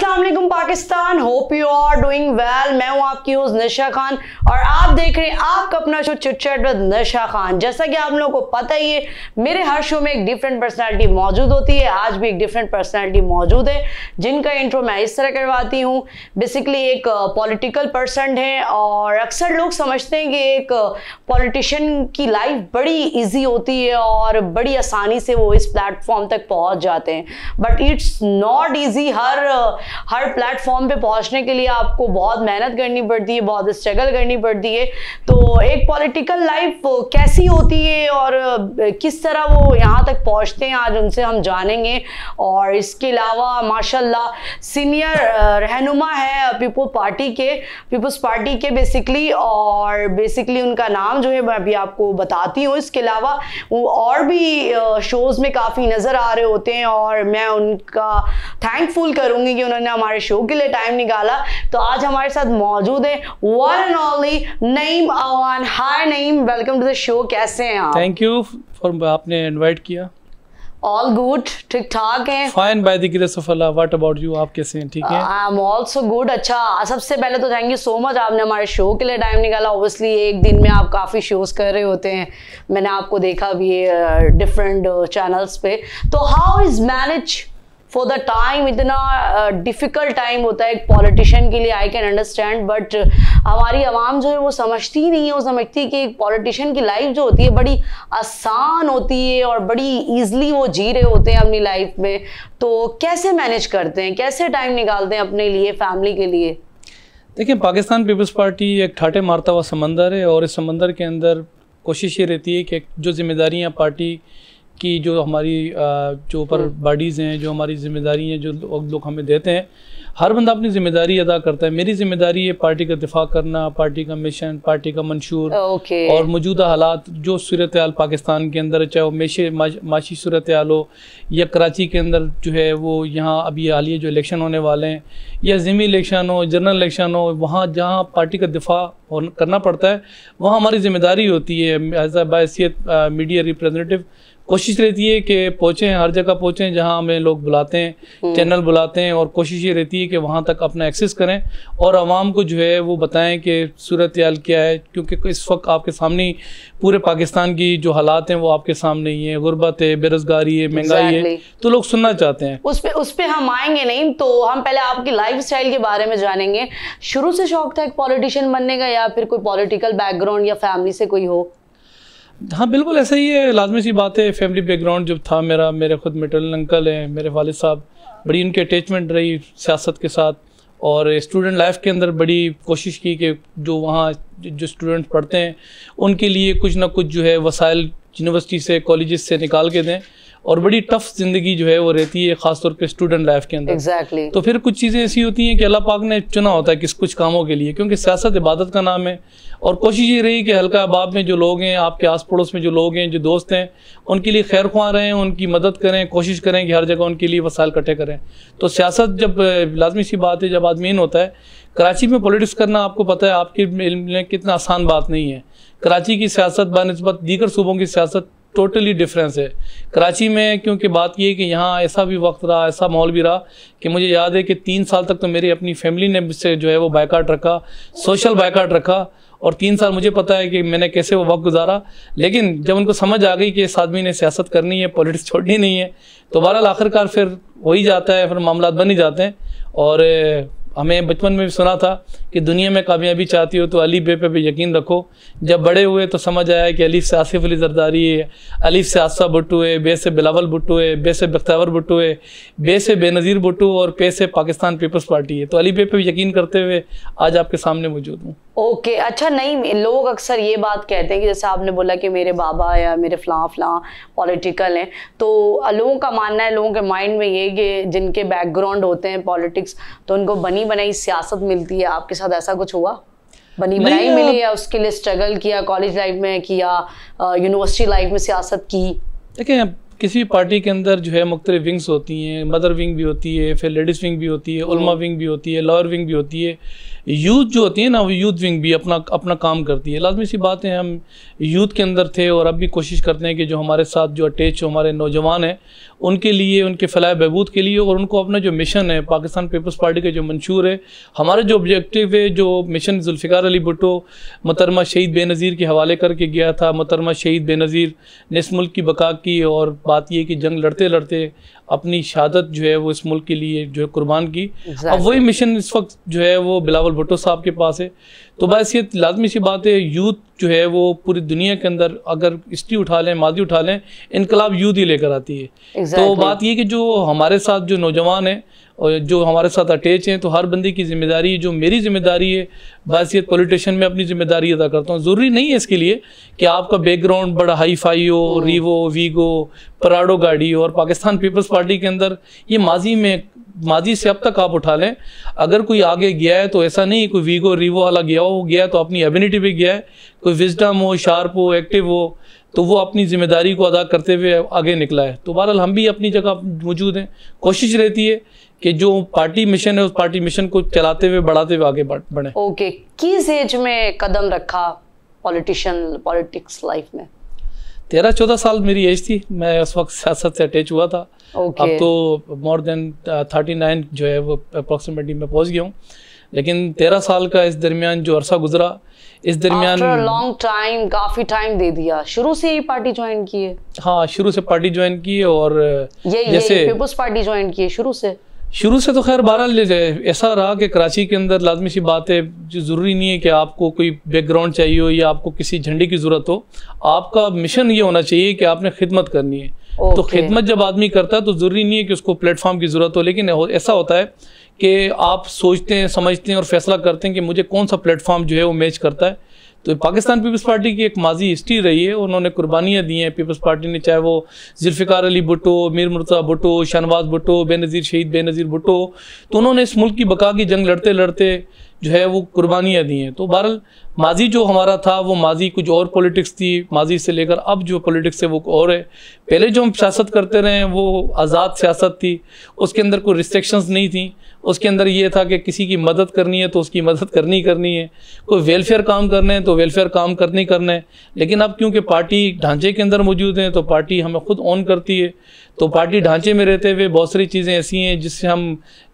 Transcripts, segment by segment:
last Aslam Pakistan hope you are doing well मैं हूं आपकी यूज नशा खान और आप देख रहे हैं आपका अपना शो चिटचैट विद नशा खान जैसा कि आप लोगों को पता ही है मेरे हर शो में एक डिफरेंट पर्सनालिटी मौजूद होती है आज भी एक डिफरेंट पर्सनालिटी मौजूद है जिनका इंट्रो मैं इस तरह करवाती हूँ बेसिकली एक पॉलिटिकल पर्सन है और अक्सर लोग समझते हैं कि एक पॉलिटिशन की लाइफ बड़ी ईजी होती है और बड़ी आसानी से वो इस प्लेटफॉर्म तक पहुँच जाते हैं बट इट्स नॉट ईजी हर हर प्लेटफॉर्म पे पहुंचने के लिए आपको बहुत मेहनत करनी पड़ती है बहुत स्ट्रगल करनी पड़ती है तो एक पॉलिटिकल लाइफ कैसी होती है और किस तरह वो यहाँ तक पहुँचते हैं आज उनसे हम जानेंगे और इसके अलावा माशाल्लाह सीनियर रहनुमा है पीपल पार्टी के पीपल्स पार्टी के बेसिकली और बेसिकली उनका नाम जो है मैं अभी आपको बताती हूँ इसके अलावा वो और भी शोज़ में काफ़ी नज़र आ रहे होते हैं और मैं उनका थैंकफुल करूँगी कि उन्होंने हमारे शो के लिए टाइम निकाला तो आज हमारे साथ मौजूद है one and only Naeem Awan hi Naeem welcome to the show कैसे हैं आप थैंक यू फॉर आपने इनवाइट किया All good, ठीक ठाक हैं। Fine by the grace of Allah. What about you? आप कैसे हैं ठीक हैं? I am also good. अच्छा सबसे पहले तो थैंक यू सो मच आपने हमारे शो के लिए टाइम निकाला ऑब्वियसली एक दिन में आप काफ़ी शोज कर रहे होते हैं मैंने आपको देखा भी डिफरेंट चैनल्स पे तो how is manage for the time इतना डिफ़िकल्ट टाइम होता है एक पॉलिटिशियन के लिए आई कैन अंडरस्टैंड बट हमारी आवाम जो है वो समझती नहीं है वो समझती है कि एक पॉलिटिशियन की लाइफ जो होती है बड़ी आसान होती है और बड़ी ईजिली वो जी रहे होते हैं अपनी लाइफ में तो कैसे मैनेज करते हैं कैसे टाइम निकालते हैं अपने लिए फैमिली के लिए देखिए पाकिस्तान पीपल्स पार्टी एक ठाटे मारता हुआ समंदर है और इस समंदर के अंदर कोशिश ये रहती है कि जो जिम्मेदारियाँ पार्टी की जो हमारी जो ऊपर बॉडीज़ तो हैं जो हमारी जिम्मेदारी हैं जो लोग हमें देते हैं हर बंदा अपनी जिम्मेदारी अदा करता है मेरी जिम्मेदारी है पार्टी का दिफा करना पार्टी का मिशन पार्टी का मंशूर okay. और मौजूदा हालात जो सूरत हाल पाकिस्तान के अंदर चाहे वो मेशे माशी सूरत हाल हो या कराची के अंदर जो है वो यहाँ अभी हालिया जो इलेक्शन होने वाले हैं या ज़मी इलेक्शन हो जनरल इलेक्शन हो वहाँ जहाँ पार्टी का दिफा करना पड़ता है वहाँ हमारी जिम्मेदारी होती है एज बासीत मीडिया रिप्रजेंटेटिव कोशिश रहती है कि पहुँचें हर जगह पहुँचें जहाँ हमें लोग बुलाते हैं हम्म। चैनल बुलाते हैं और कोशिश ये रहती है कि वहाँ तक अपना एक्सेस करें और आवाम को जो है वो बताएं कि सूरत हाल क्या है क्योंकि इस वक्त आपके सामने पूरे पाकिस्तान की जो हालात हैं वो आपके सामने ही हैं गुर्बत है बेरोज़गारी है महंगाई है तो लोग सुनना चाहते हैं उस पर उस पर हम आएंगे नहीं तो हम पहले आपकी लाइफ के बारे में जानेंगे शुरू से शौक था एक पॉलिटिशियन बनने का या फिर कोई पॉलिटिकल बैकग्राउंड या फैमिली से कोई हो हाँ बिल्कुल ऐसा ही है लाजमी सी बात है फैमिली बैकग्राउंड जब था मेरा मेरे खुद मेटरल अंकल हैं मेरे वाल साहब बड़ी उनकी अटैचमेंट रही सियासत के साथ और स्टूडेंट लाइफ के अंदर बड़ी कोशिश की कि जो वहाँ जो स्टूडेंट पढ़ते हैं उनके लिए कुछ ना कुछ जो है वसाइल यूनिवर्सिटी से कॉलेज से निकाल के दें और बड़ी टफ जिंदगी जो है वो रहती है खासतौर पे स्टूडेंट लाइफ के अंदर exactly. तो फिर कुछ चीज़ें ऐसी होती हैं कि अल्लाह पाक ने चुना होता है किस कुछ कामों के लिए क्योंकि सियासत इबादत का नाम है और कोशिश ये रही कि हल्का अहबाब में जो लोग हैं आपके आस पड़ोस में जो लोग हैं जो दोस्त हैं उनके लिए खैर रहे रहें उनकी मदद करें कोशिश करें कि हर जगह उनके लिए वसाइल इकट्ठे करें तो सियासत जब लाजमी सी बात है जब आदमीन होता है कराची में पॉलिटिक्स करना आपको पता है आपके इल्म कितना आसान बात नहीं है कराची की सियासत बनस्बत दीगर सूबों की सियासत टोटली डिफरेंस है कराची में क्योंकि बात है कि यहाँ ऐसा भी वक्त रहा ऐसा माहौल भी रहा कि मुझे याद है कि तीन साल तक तो मेरी अपनी फैमिली ने मुझसे जो है वो बाइकाट रखा सोशल बाइकाट रखा और तीन साल मुझे पता है कि मैंने कैसे वो वक्त गुजारा लेकिन जब उनको समझ आ गई कि इस आदमी ने सियासत करनी है पॉलिटिक्स छोड़नी नहीं है तो बहरहाल आखिरकार फिर हो ही जाता है फिर मामला बन ही जाते हैं और हमें बचपन में भी सुना था कि दुनिया में कामयाबी चाहती हो तो अली बे पे भी यकीन रखो जब बड़े हुए तो समझ आया कि अली से आसिफ अली जरदारी है अली से आसा भुट्टू है बे से बिलावल भुट्टू है बे से बख्तावर भुट्टू है बे से बेनज़ीर भुट्टू और पे से पाकिस्तान पीपल्स पार्टी है तो अली बे पे भी यकीन करते हुए आज आपके सामने मौजूद हूँ ओके okay, अच्छा नहीं लोग अक्सर ये बात कहते हैं कि जैसे आपने बोला कि मेरे बाबा या मेरे फलां फलां पॉलिटिकल हैं तो लोगों का मानना है लोगों के माइंड में ये कि जिनके बैकग्राउंड होते हैं पॉलिटिक्स तो उनको बनी बनाई सियासत मिलती है आपके साथ ऐसा कुछ हुआ बनी बनाई मिली या उसके लिए स्ट्रगल किया कॉलेज लाइफ में किया यूनिवर्सिटी लाइफ में सियासत की देखिए किसी भी पार्टी के अंदर जो है मुख्तलि विंग्स होती हैं मदर विंग भी होती है फिर लेडीज़ विंग भी होती है उलमा हम्म। विंग भी होती है लॉयर विंग भी होती है यूथ जो होती है ना वो यूथ विंग भी अपना अपना काम करती है लाजमी सी बात है हम यूथ के अंदर थे और अब भी कोशिश करते हैं कि जो हमारे साथ जो अटैच हमारे नौजवान हैं उनके लिए उनके फलाह बहबूद के लिए और उनको अपना जो मिशन है पाकिस्तान पीपल्स पार्टी के जो मंशूर है हमारे जो ऑब्जेक्टिव है जो मिशन जुल्फ़िकार अली भुटो मतरमा शहीद बेनज़ीर के हवाले करके गया था मतरमा शहीद बेनज़ीर ने इस मुल्क की बका की और बात यह कि जंग लड़ते लड़ते अपनी शहादत जो है वो इस मुल्क के लिए जो है कुर्बान की अब वही मिशन इस वक्त जो है वो बिलावल भुटो साहब के पास है तो बस ये लाजमी सी बात है यूथ जो है वो पूरी दुनिया के अंदर अगर हिस्ट्री उठा लें माजी उठा लें इनकलाब यूथ ही लेकर आती है तो exactly. तो बात ये कि जो हमारे साथ जो नौजवान हैं और जो हमारे साथ अटैच हैं तो हर बंदी की जिम्मेदारी जो मेरी जिम्मेदारी है बासीत पॉलिटिशन में अपनी जिम्मेदारी अदा करता हूँ ज़रूरी नहीं है इसके लिए कि आपका बैकग्राउंड बड़ा हाई फाई हो रीवो वीगो पराडो गाड़ी हो और पाकिस्तान पीपल्स पार्टी के अंदर ये माजी में माजी से अब तक आप उठा लें अगर कोई आगे गया है तो ऐसा नहीं कोई वीगो रिवो वाला गया हो गया तो अपनी एबिलिटी पे गया है कोई विजडम हो शार्प हो एक्टिव हो तो वो अपनी जिम्मेदारी को अदा करते हुए आगे निकला है तो बहरहाल हम भी अपनी जगह मौजूद हैं कोशिश रहती है कि जो पार्टी मिशन है उस पार्टी मिशन को चलाते हुए बढ़ाते हुए आगे बढ़े ओके किस एज में कदम रखा पॉलिटिशियन पॉलिटिक्स लाइफ में तेरह चौदह साल मेरी एज थी मैं उस वक्त सियासत से अटैच हुआ था okay. अब तो मोर देन थर्टी नाइन जो है वो अप्रोक्सीमेटली मैं पहुंच गया हूँ लेकिन तेरह साल का इस दरमियान जो अरसा गुजरा इस दरमियान लॉन्ग टाइम काफी टाइम दे दिया शुरू से ही पार्टी ज्वाइन की है हाँ शुरू से पार्टी ज्वाइन की है और ये, जैसे पीपल्स पार्टी ज्वाइन की है शुरू से शुरू से तो खैर बारह ले जाए ऐसा रहा कि कराची के अंदर लाजमी सी बात है जो ज़रूरी नहीं है कि आपको कोई बैकग्राउंड चाहिए हो या आपको किसी झंडे की ज़रूरत हो आपका मिशन ये होना चाहिए कि आपने खिदमत करनी है तो खिदमत जब आदमी करता है तो ज़रूरी नहीं है कि उसको प्लेटफॉर्म की ज़रूरत हो लेकिन ऐसा होता है कि आप सोचते हैं समझते हैं और फैसला करते हैं कि मुझे कौन सा प्लेटफॉर्म जो है वो मैच करता है तो पाकिस्तान पीपल्स पार्टी की एक माजी हिस्ट्री रही है उन्होंने कुर्बानियाँ दी हैं पीपल्स पार्टी ने चाहे वो जुल्फ़िकार अली भुटो मीर मुर्ता भुटो शाहनवाज भुटो बेनज़ीर शहीद बेनज़ीर भुटो तो उन्होंने इस मुल्क की बका की जंग लड़ते लड़ते जो है वो कुर्बानियाँ दी हैं तो बहरहाल माजी जो हमारा था वो माजी कुछ और पॉलिटिक्स थी माजी से लेकर अब जो पॉलिटिक्स है वो और है पहले जो हम सियासत करते रहे वो आज़ाद सियासत थी उसके अंदर कोई रिस्ट्रिक्शंस नहीं थी उसके अंदर ये था कि किसी की मदद करनी है तो उसकी मदद करनी करनी है कोई वेलफेयर काम करने हैं तो वेलफेयर काम करने करना है लेकिन अब क्योंकि पार्टी ढांचे के अंदर मौजूद हैं तो पार्टी हमें खुद ऑन करती है तो पार्टी ढांचे में रहते हुए बहुत सारी चीज़ें ऐसी हैं जिससे हम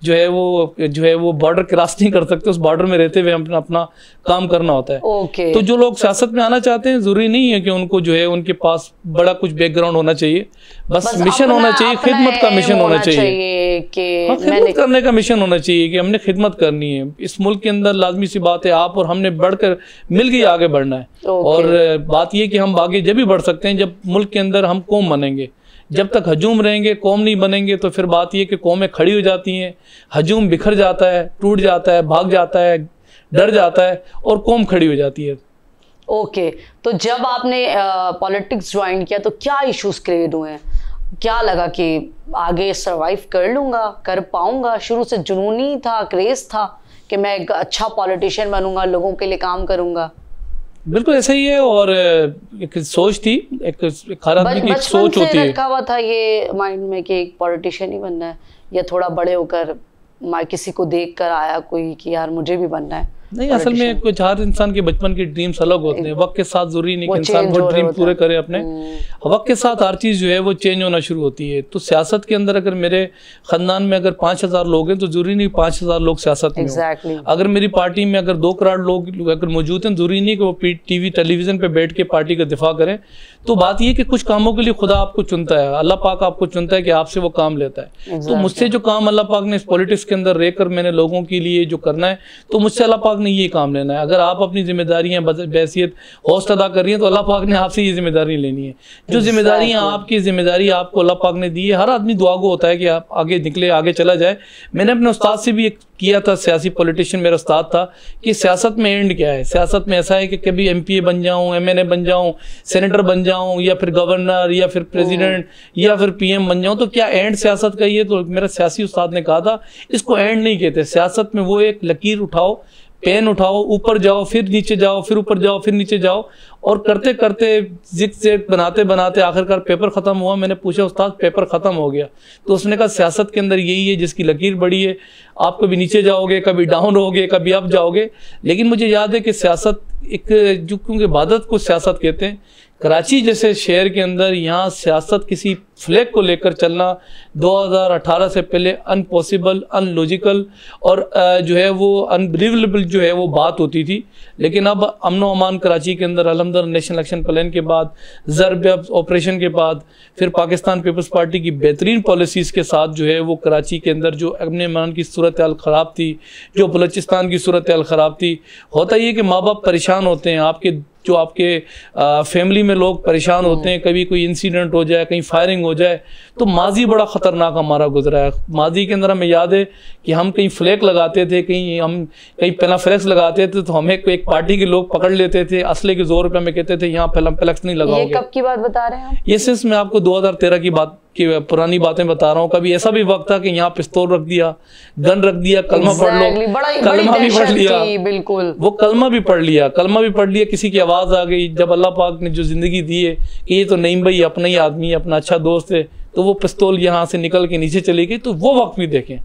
जो है वो जो है वो बॉर्डर क्रॉस नहीं कर सकते उस बॉर्डर में रहते हुए अपना अपना काम करना होता है ओके। तो जो लोग सियासत में आना चाहते हैं ज़रूरी नहीं है कि उनको जो है उनके पास बड़ा कुछ बैकग्राउंड होना चाहिए बस, बस मिशन होना चाहिए खिदमत का मिशन होना चाहिए हाँ, खिदमत करने का मिशन होना चाहिए कि हमने खिदमत करनी है इस मुल्क के अंदर लाजमी सी बात है आप और हमने बढ़कर मिल के आगे बढ़ना है और बात यह कि हम आगे जब भी बढ़ सकते हैं जब मुल्क के अंदर हम कौम बनेंगे जब तक हजूम रहेंगे कौम नहीं बनेंगे तो फिर बात यह कि कौमें खड़ी हो जाती हैं हजूम बिखर जाता है टूट जाता है भाग जाता है डर जाता है और कौम खड़ी हो जाती है ओके okay. तो जब आपने पॉलिटिक्स ज्वाइन किया तो क्या इश्यूज क्रिएट हुए हैं क्या लगा कि आगे सरवाइव कर लूँगा कर पाऊँगा शुरू से जुनूनी था क्रेज़ था कि मैं एक अच्छा पॉलिटिशियन बनूंगा लोगों के लिए काम करूँगा बिल्कुल ऐसा ही है और एक सोच थी एक, एक हर आदमी की सोच होती है रखा हुआ था ये माइंड में कि एक पॉलिटिशियन ही बनना है या थोड़ा बड़े होकर किसी को देख कर आया कोई कि यार मुझे भी बनना है नहीं असल में कुछ हर इंसान के बचपन के ड्रीम्स अलग होते हैं वक्त के साथ जरूरी नहीं कि इंसान वो ड्रीम पूरे करे अपने हम्म। वक्त के साथ हर चीज़ जो है वो चेंज होना शुरू होती है तो सियासत के अंदर अगर मेरे खानदान में अगर पाँच हज़ार लोग हैं तो जरूरी नहीं पाँच हज़ार लोग सियासत में अगर मेरी पार्टी में अगर दो करोड़ लोग अगर मौजूद हैं जरूरी नहीं कि वो वी टेलीविज़न पर बैठ के पार्टी का दिफा करें तो बात यह कि कुछ कामों के लिए खुदा आपको चुनता है अल्लाह पाक आपको चुनता है कि आपसे वो काम लेता है तो मुझसे जो काम अल्लाह पाक ने इस पॉलिटिक्स के अंदर रहकर मैंने लोगों के लिए जो करना है तो मुझसे अल्लाह पाक ने ये काम लेना है अगर आप अपनी जिम्मेदारियाँ बैसीत होस्ट अदा कर रही हैं तो अल्लाह पाक ने आपसे ये जिम्मेदारी लेनी है जो जिम्मेदारियाँ आपकी जिम्मेदारी आपको अल्लाह पाक ने दी है हर आदमी दुआ को होता है कि आप आगे निकले आगे चला जाए मैंने अपने उस्ताद से भी एक किया था सियासी पॉलिटिशियन मेरा उस्ताद था कि सियासत में एंड क्या है सियासत में ऐसा है कि कभी एम बन जाऊँ एम बन जाऊँ सेनेटर बन जाऊँ या फिर गवर्नर या फिर प्रेजिडेंट hmm. या फिर पी बन जाऊँ तो क्या एंड सियासत का ही है तो मेरा सियासी उस्ताद ने कहा था इसको एंड नहीं कहते सियासत में वो एक लकीर उठाओ पेन उठाओ ऊपर जाओ फिर नीचे जाओ फिर ऊपर जाओ फिर नीचे जाओ और करते करते जिक जिक बनाते बनाते आखिरकार पेपर ख़त्म हुआ मैंने पूछा उस्ताद पेपर ख़त्म हो गया तो उसने कहा सियासत के अंदर यही है जिसकी लकीर बड़ी है आप कभी नीचे जाओगे कभी डाउन रहोगे कभी अप जाओगे लेकिन मुझे याद है कि सियासत एक जो क्योंकि इबादत को सियासत कहते हैं कराची जैसे शहर के अंदर यहाँ सियासत किसी फ्लैग को लेकर चलना 2018 से पहले अनपॉसिबल अनलॉजिकल और जो है वो अनबिलीवेबल जो है वो बात होती थी लेकिन अब अमन अमान कराची के अंदर अलमदर नेशनल एक्शन प्लान के बाद जरब ऑपरेशन के बाद फिर पाकिस्तान पीपल्स पार्टी की बेहतरीन पॉलिसीज़ के साथ जो है वो कराची के अंदर जो अमन अमान की सूरत ख़राब थी जो बलोचिस्तान की सूरत ख़राब थी होता ये कि माँ बाप परेशान होते हैं आपके जो आपके आ, फैमिली में लोग परेशान होते हैं कभी कोई इंसिडेंट हो जाए कहीं फायरिंग हो जाए तो माजी बड़ा ख़तरनाक हमारा गुजरा है माजी के अंदर हमें याद है कि हम कहीं फ्लैग लगाते थे कहीं हम कहीं पहला फ्लैक्स लगाते थे तो हमें एक पार्टी के लोग पकड़ लेते थे असले के जोर पर हमें कहते थे यहाँ फ्लैक्स नहीं ये कब की बात बता रहे हैं ये सिर्फ मैं आपको दो की बात कि पुरानी बातें बता रहा हूँ कभी ऐसा भी वक्त था कि यहाँ पिस्तौल रख दिया गन रख दिया कलमा exactly. पढ़ लो कलमा भी पढ़ लिया बिल्कुल वो कलमा भी पढ़ लिया कलमा भी पढ़ लिया किसी की आवाज़ आ गई जब अल्लाह पाक ने जो ज़िंदगी दी है कि ये तो नईम भाई अपना ही आदमी है अपना अच्छा दोस्त है तो वो पिस्तौल यहाँ से निकल के नीचे चली गई तो वो वक्त भी देखे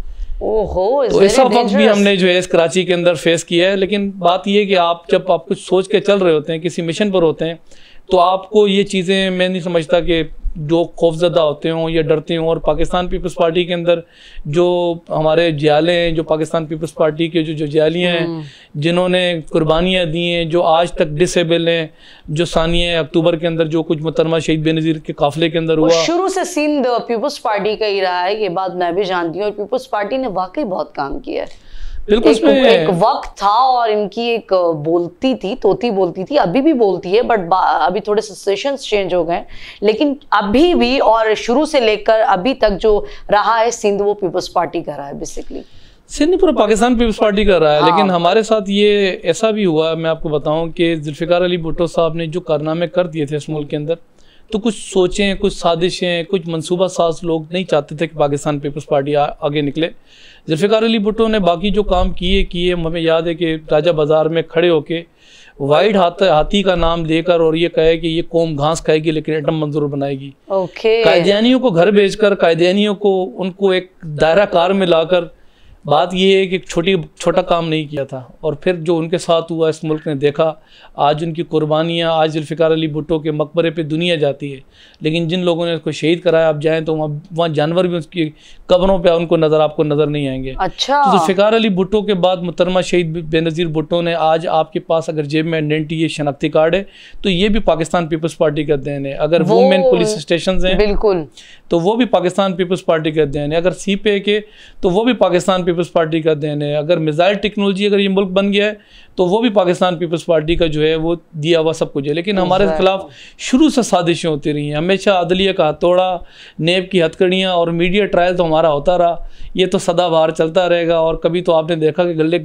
ओहो तो ऐसा वक्त भी हमने जो है इस कराची के अंदर फेस किया है लेकिन बात यह कि आप जब आप कुछ सोच के चल रहे होते हैं किसी मिशन पर होते हैं तो आपको ये चीज़ें मैं नहीं समझता कि जो खौफजदा होते हों या डरते हों और पाकिस्तान पीपल्स पार्टी के अंदर जो हमारे जयाले हैं जो पाकिस्तान पीपल्स पार्टी के जो जो जयालियाँ हैं हम्म। जिन्होंने कुर्बानियाँ दी हैं जो आज तक डिसेबल हैं जो सानिया अक्टूबर के अंदर जो कुछ मुतरमा शहीद बेनज़ीर के काफिले के अंदर हुआ शुरू से सिंध पीपल्स पार्टी का ही रहा है ये बात मैं भी जानती हूँ और पीपल्स पार्टी ने वाकई बहुत काम किया है बिल्कुल एक, एक वक्त था और इनकी एक बोलती थी तोती बोलती थी अभी भी बोलती है बट अभी थोड़े सिचुएशन चेंज हो गए लेकिन अभी भी और शुरू से लेकर अभी तक जो रहा है सिंध वो पीपल्स पार्टी का रहा है बेसिकली सिंध पूरा पाकिस्तान पीपल्स पार्टी कर रहा है हाँ। लेकिन हमारे साथ ये ऐसा भी हुआ मैं आपको बताऊं कि जुल्फ़िकार अली भुट्टो साहब ने जो कारनामे कर दिए थे इस मुल्क के अंदर तो कुछ सोचें कुछ साजिशें कुछ मंसूबा साज लोग नहीं चाहते थे कि पाकिस्तान पीपल्स पार्टी आ, आगे निकले जुल्फ़िकार अली भुट्टो ने बाकी जो काम किए किए हमें याद है कि राजा बाज़ार में खड़े होके वाइट हाथ हाथी का नाम देकर और ये कहे कि ये कौम घास खाएगी लेकिन एटम मंजूर बनाएगी okay. कायदेनियों को घर भेजकर कायदियानियों को उनको एक दायरा कार में लाकर बात यह है कि छोटी छोटा काम नहीं किया था और फिर जो उनके साथ हुआ इस मुल्क ने देखा आज उनकी कुर्बानियाँ आज जुल्फ़िकार अली भुट्टो के मकबरे पे दुनिया जाती है लेकिन जिन लोगों ने उसको शहीद कराया आप जाएँ तो वहाँ वहाँ जानवर भी उसकी कब्रों पर उनको नज़र आपको नज़र नहीं आएंगे अच्छा तो जुल्फ़िकार अली भुट्टो के बाद मुतरमा शहीद बेनज़ीर भुट्टो ने आज आपके पास अगर जेब में आइडेंटी ये शनाख्ती कार्ड है तो ये भी पाकिस्तान पीपल्स पार्टी का देन है अगर वुमेन पुलिस स्टेशन हैं बिल्कुल तो वो भी पाकिस्तान पीपल्स पार्टी का देन है अगर सी पे के तो वो भी पाकिस्तान पीपल्स पार्टी का देन है अगर मिज़ाइल टेक्नोलॉजी अगर ये मुल्क बन गया है तो वो भी पाकिस्तान पीपल्स पार्टी का जो है वो दिया हुआ सब कुछ है लेकिन हमारे खिलाफ शुरू से साजिशें होती रही हैं हमेशा अदलिया का हथौड़ा नेब की हथकड़ियाँ और मीडिया ट्रायल तो हमारा होता रहा ये तो सदाबहार चलता रहेगा और कभी तो आपने देखा कि गले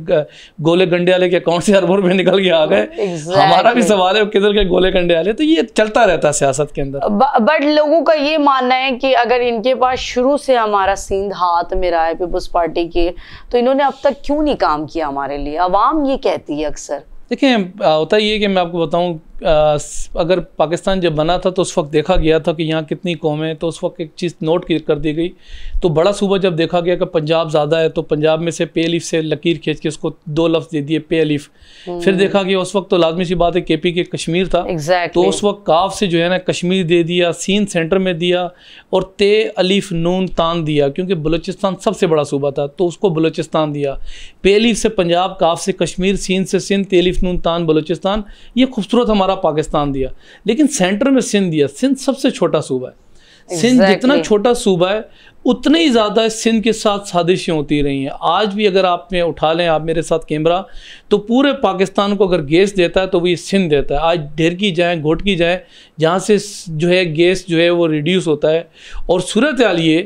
गोले गंडे वाले के अकाउंट से अरबों रुपये निकल के आ गए हमारा भी सवाल है किधर के गोले गंडे वाले तो ये चलता रहता है सियासत के अंदर बट लोगों का ये मानना है कि अगर इनके पास शुरू से हमारा सिंध हाथ में रहा है पीपल्स पार्टी के तो इन्होंने अब तक क्यों नहीं काम किया हमारे लिए अवाम ये कहती है अक्सर देखिए होता ये है कि मैं आपको बताऊँ अगर पाकिस्तान जब बना था तो उस वक्त देखा गया था कि यहाँ कितनी कौमें तो उस वक्त एक चीज़ नोट कर दी गई तो बड़ा सूबा जब देखा गया कि पंजाब ज़्यादा है तो पंजाब में से पे अलीफ से लकीर खींच के उसको दो लफ्ज़ दे दिए पे अलीफ फिर हम्म। देखा गया उस वक्त तो लाजमी सी बात है के पी के कश्मीर था exactly. तो उस वक्त काफ से जो है ना कश्मीर दे दिया सीन सेंटर में दिया और ते अलीफ नून तान दिया क्योंकि बलोचिस्तान सबसे बड़ा सूबा था तो उसको बलोचिस्तान दिया पे अलीफ से पंजाब काफ से कश्मीर सीन से सिंध तेलीफ नून तान बलोचिस्तान ये खूबसूरत हमारा सारा पाकिस्तान दिया लेकिन सेंटर में सिंध दिया सिंध सबसे छोटा सूबा है सिंध exactly. जितना छोटा सूबा है उतने ही ज़्यादा सिंध के साथ साजिशें होती रही हैं आज भी अगर आप में उठा लें आप मेरे साथ कैमरा तो पूरे पाकिस्तान को अगर गैस देता है तो वो ये सिंध देता है आज ढेर की जाएँ घोट की जाएँ जहाँ से जो है गैस जो है वो रिड्यूस होता है और सूरत हाल ये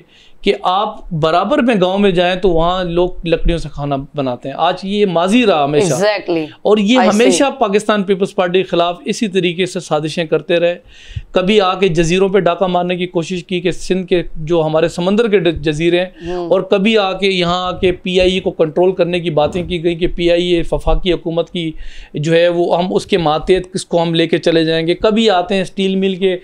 कि आप बराबर में गांव में जाएं तो वहाँ लोग लकड़ियों से खाना बनाते हैं आज ये माजी रहा हमेशा exactly. और ये I हमेशा see. पाकिस्तान पीपल्स पार्टी के खिलाफ इसी तरीके से साजिशें करते रहे कभी आके जजीरों पे डाका मारने की कोशिश की कि सिंध के जो हमारे समंदर के जजीरे हैं हम्म। और कभी आके यहाँ आके पी e को कंट्रोल करने की बातें की गई कि पी आई फफाकी e हुकूमत की जो है वो हम उसके मातहत किसको हम लेके चले जाएंगे कभी आते हैं स्टील मिल के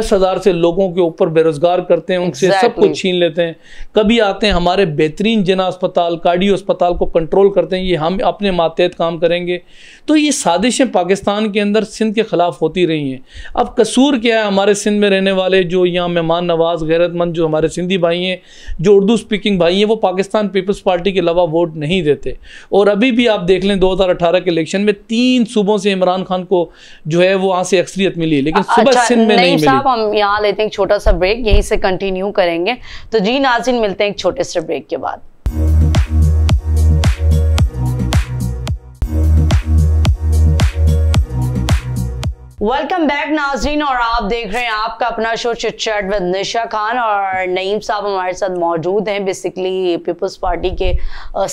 दस हज़ार से लोगों के ऊपर बेरोज़गार करते हैं उनसे सब कुछ छीन लेते हैं हैं कभी आते हैं हमारे बेहतरीन जना अस्पताल कार्डियो अस्पताल को कंट्रोल करते हैं ये हम अपने मातहत काम करेंगे तो ये साजिशें पाकिस्तान के अंदर सिंध के ख़िलाफ़ होती रही हैं अब कसूर क्या है हमारे सिंध में रहने वाले जो यहाँ मेहमान नवाज़ गैरतमंद जो हमारे सिंधी भाई हैं जो उर्दू स्पीकिंग भाई हैं वो पाकिस्तान पीपल्स पार्टी के अलावा वोट नहीं देते और अभी भी आप देख लें दो हज़ार अठारह के इलेक्शन में तीन सूबों से इमरान खान को जो है वो वहाँ से अक्सरियत मिली लेकिन सुबह अच्छा, सिंध में नहीं मिली हम यहाँ लेते हैं छोटा सा ब्रेक यहीं से कंटिन्यू करेंगे तो जी नाजिन मिलते हैं एक छोटे से ब्रेक के बाद वेलकम बैक नाजरीन और आप देख रहे हैं आपका अपना show chit with Nisha Khan और नईम साहब हमारे साथ मौजूद हैं बेसिकली पीपल्स पार्टी के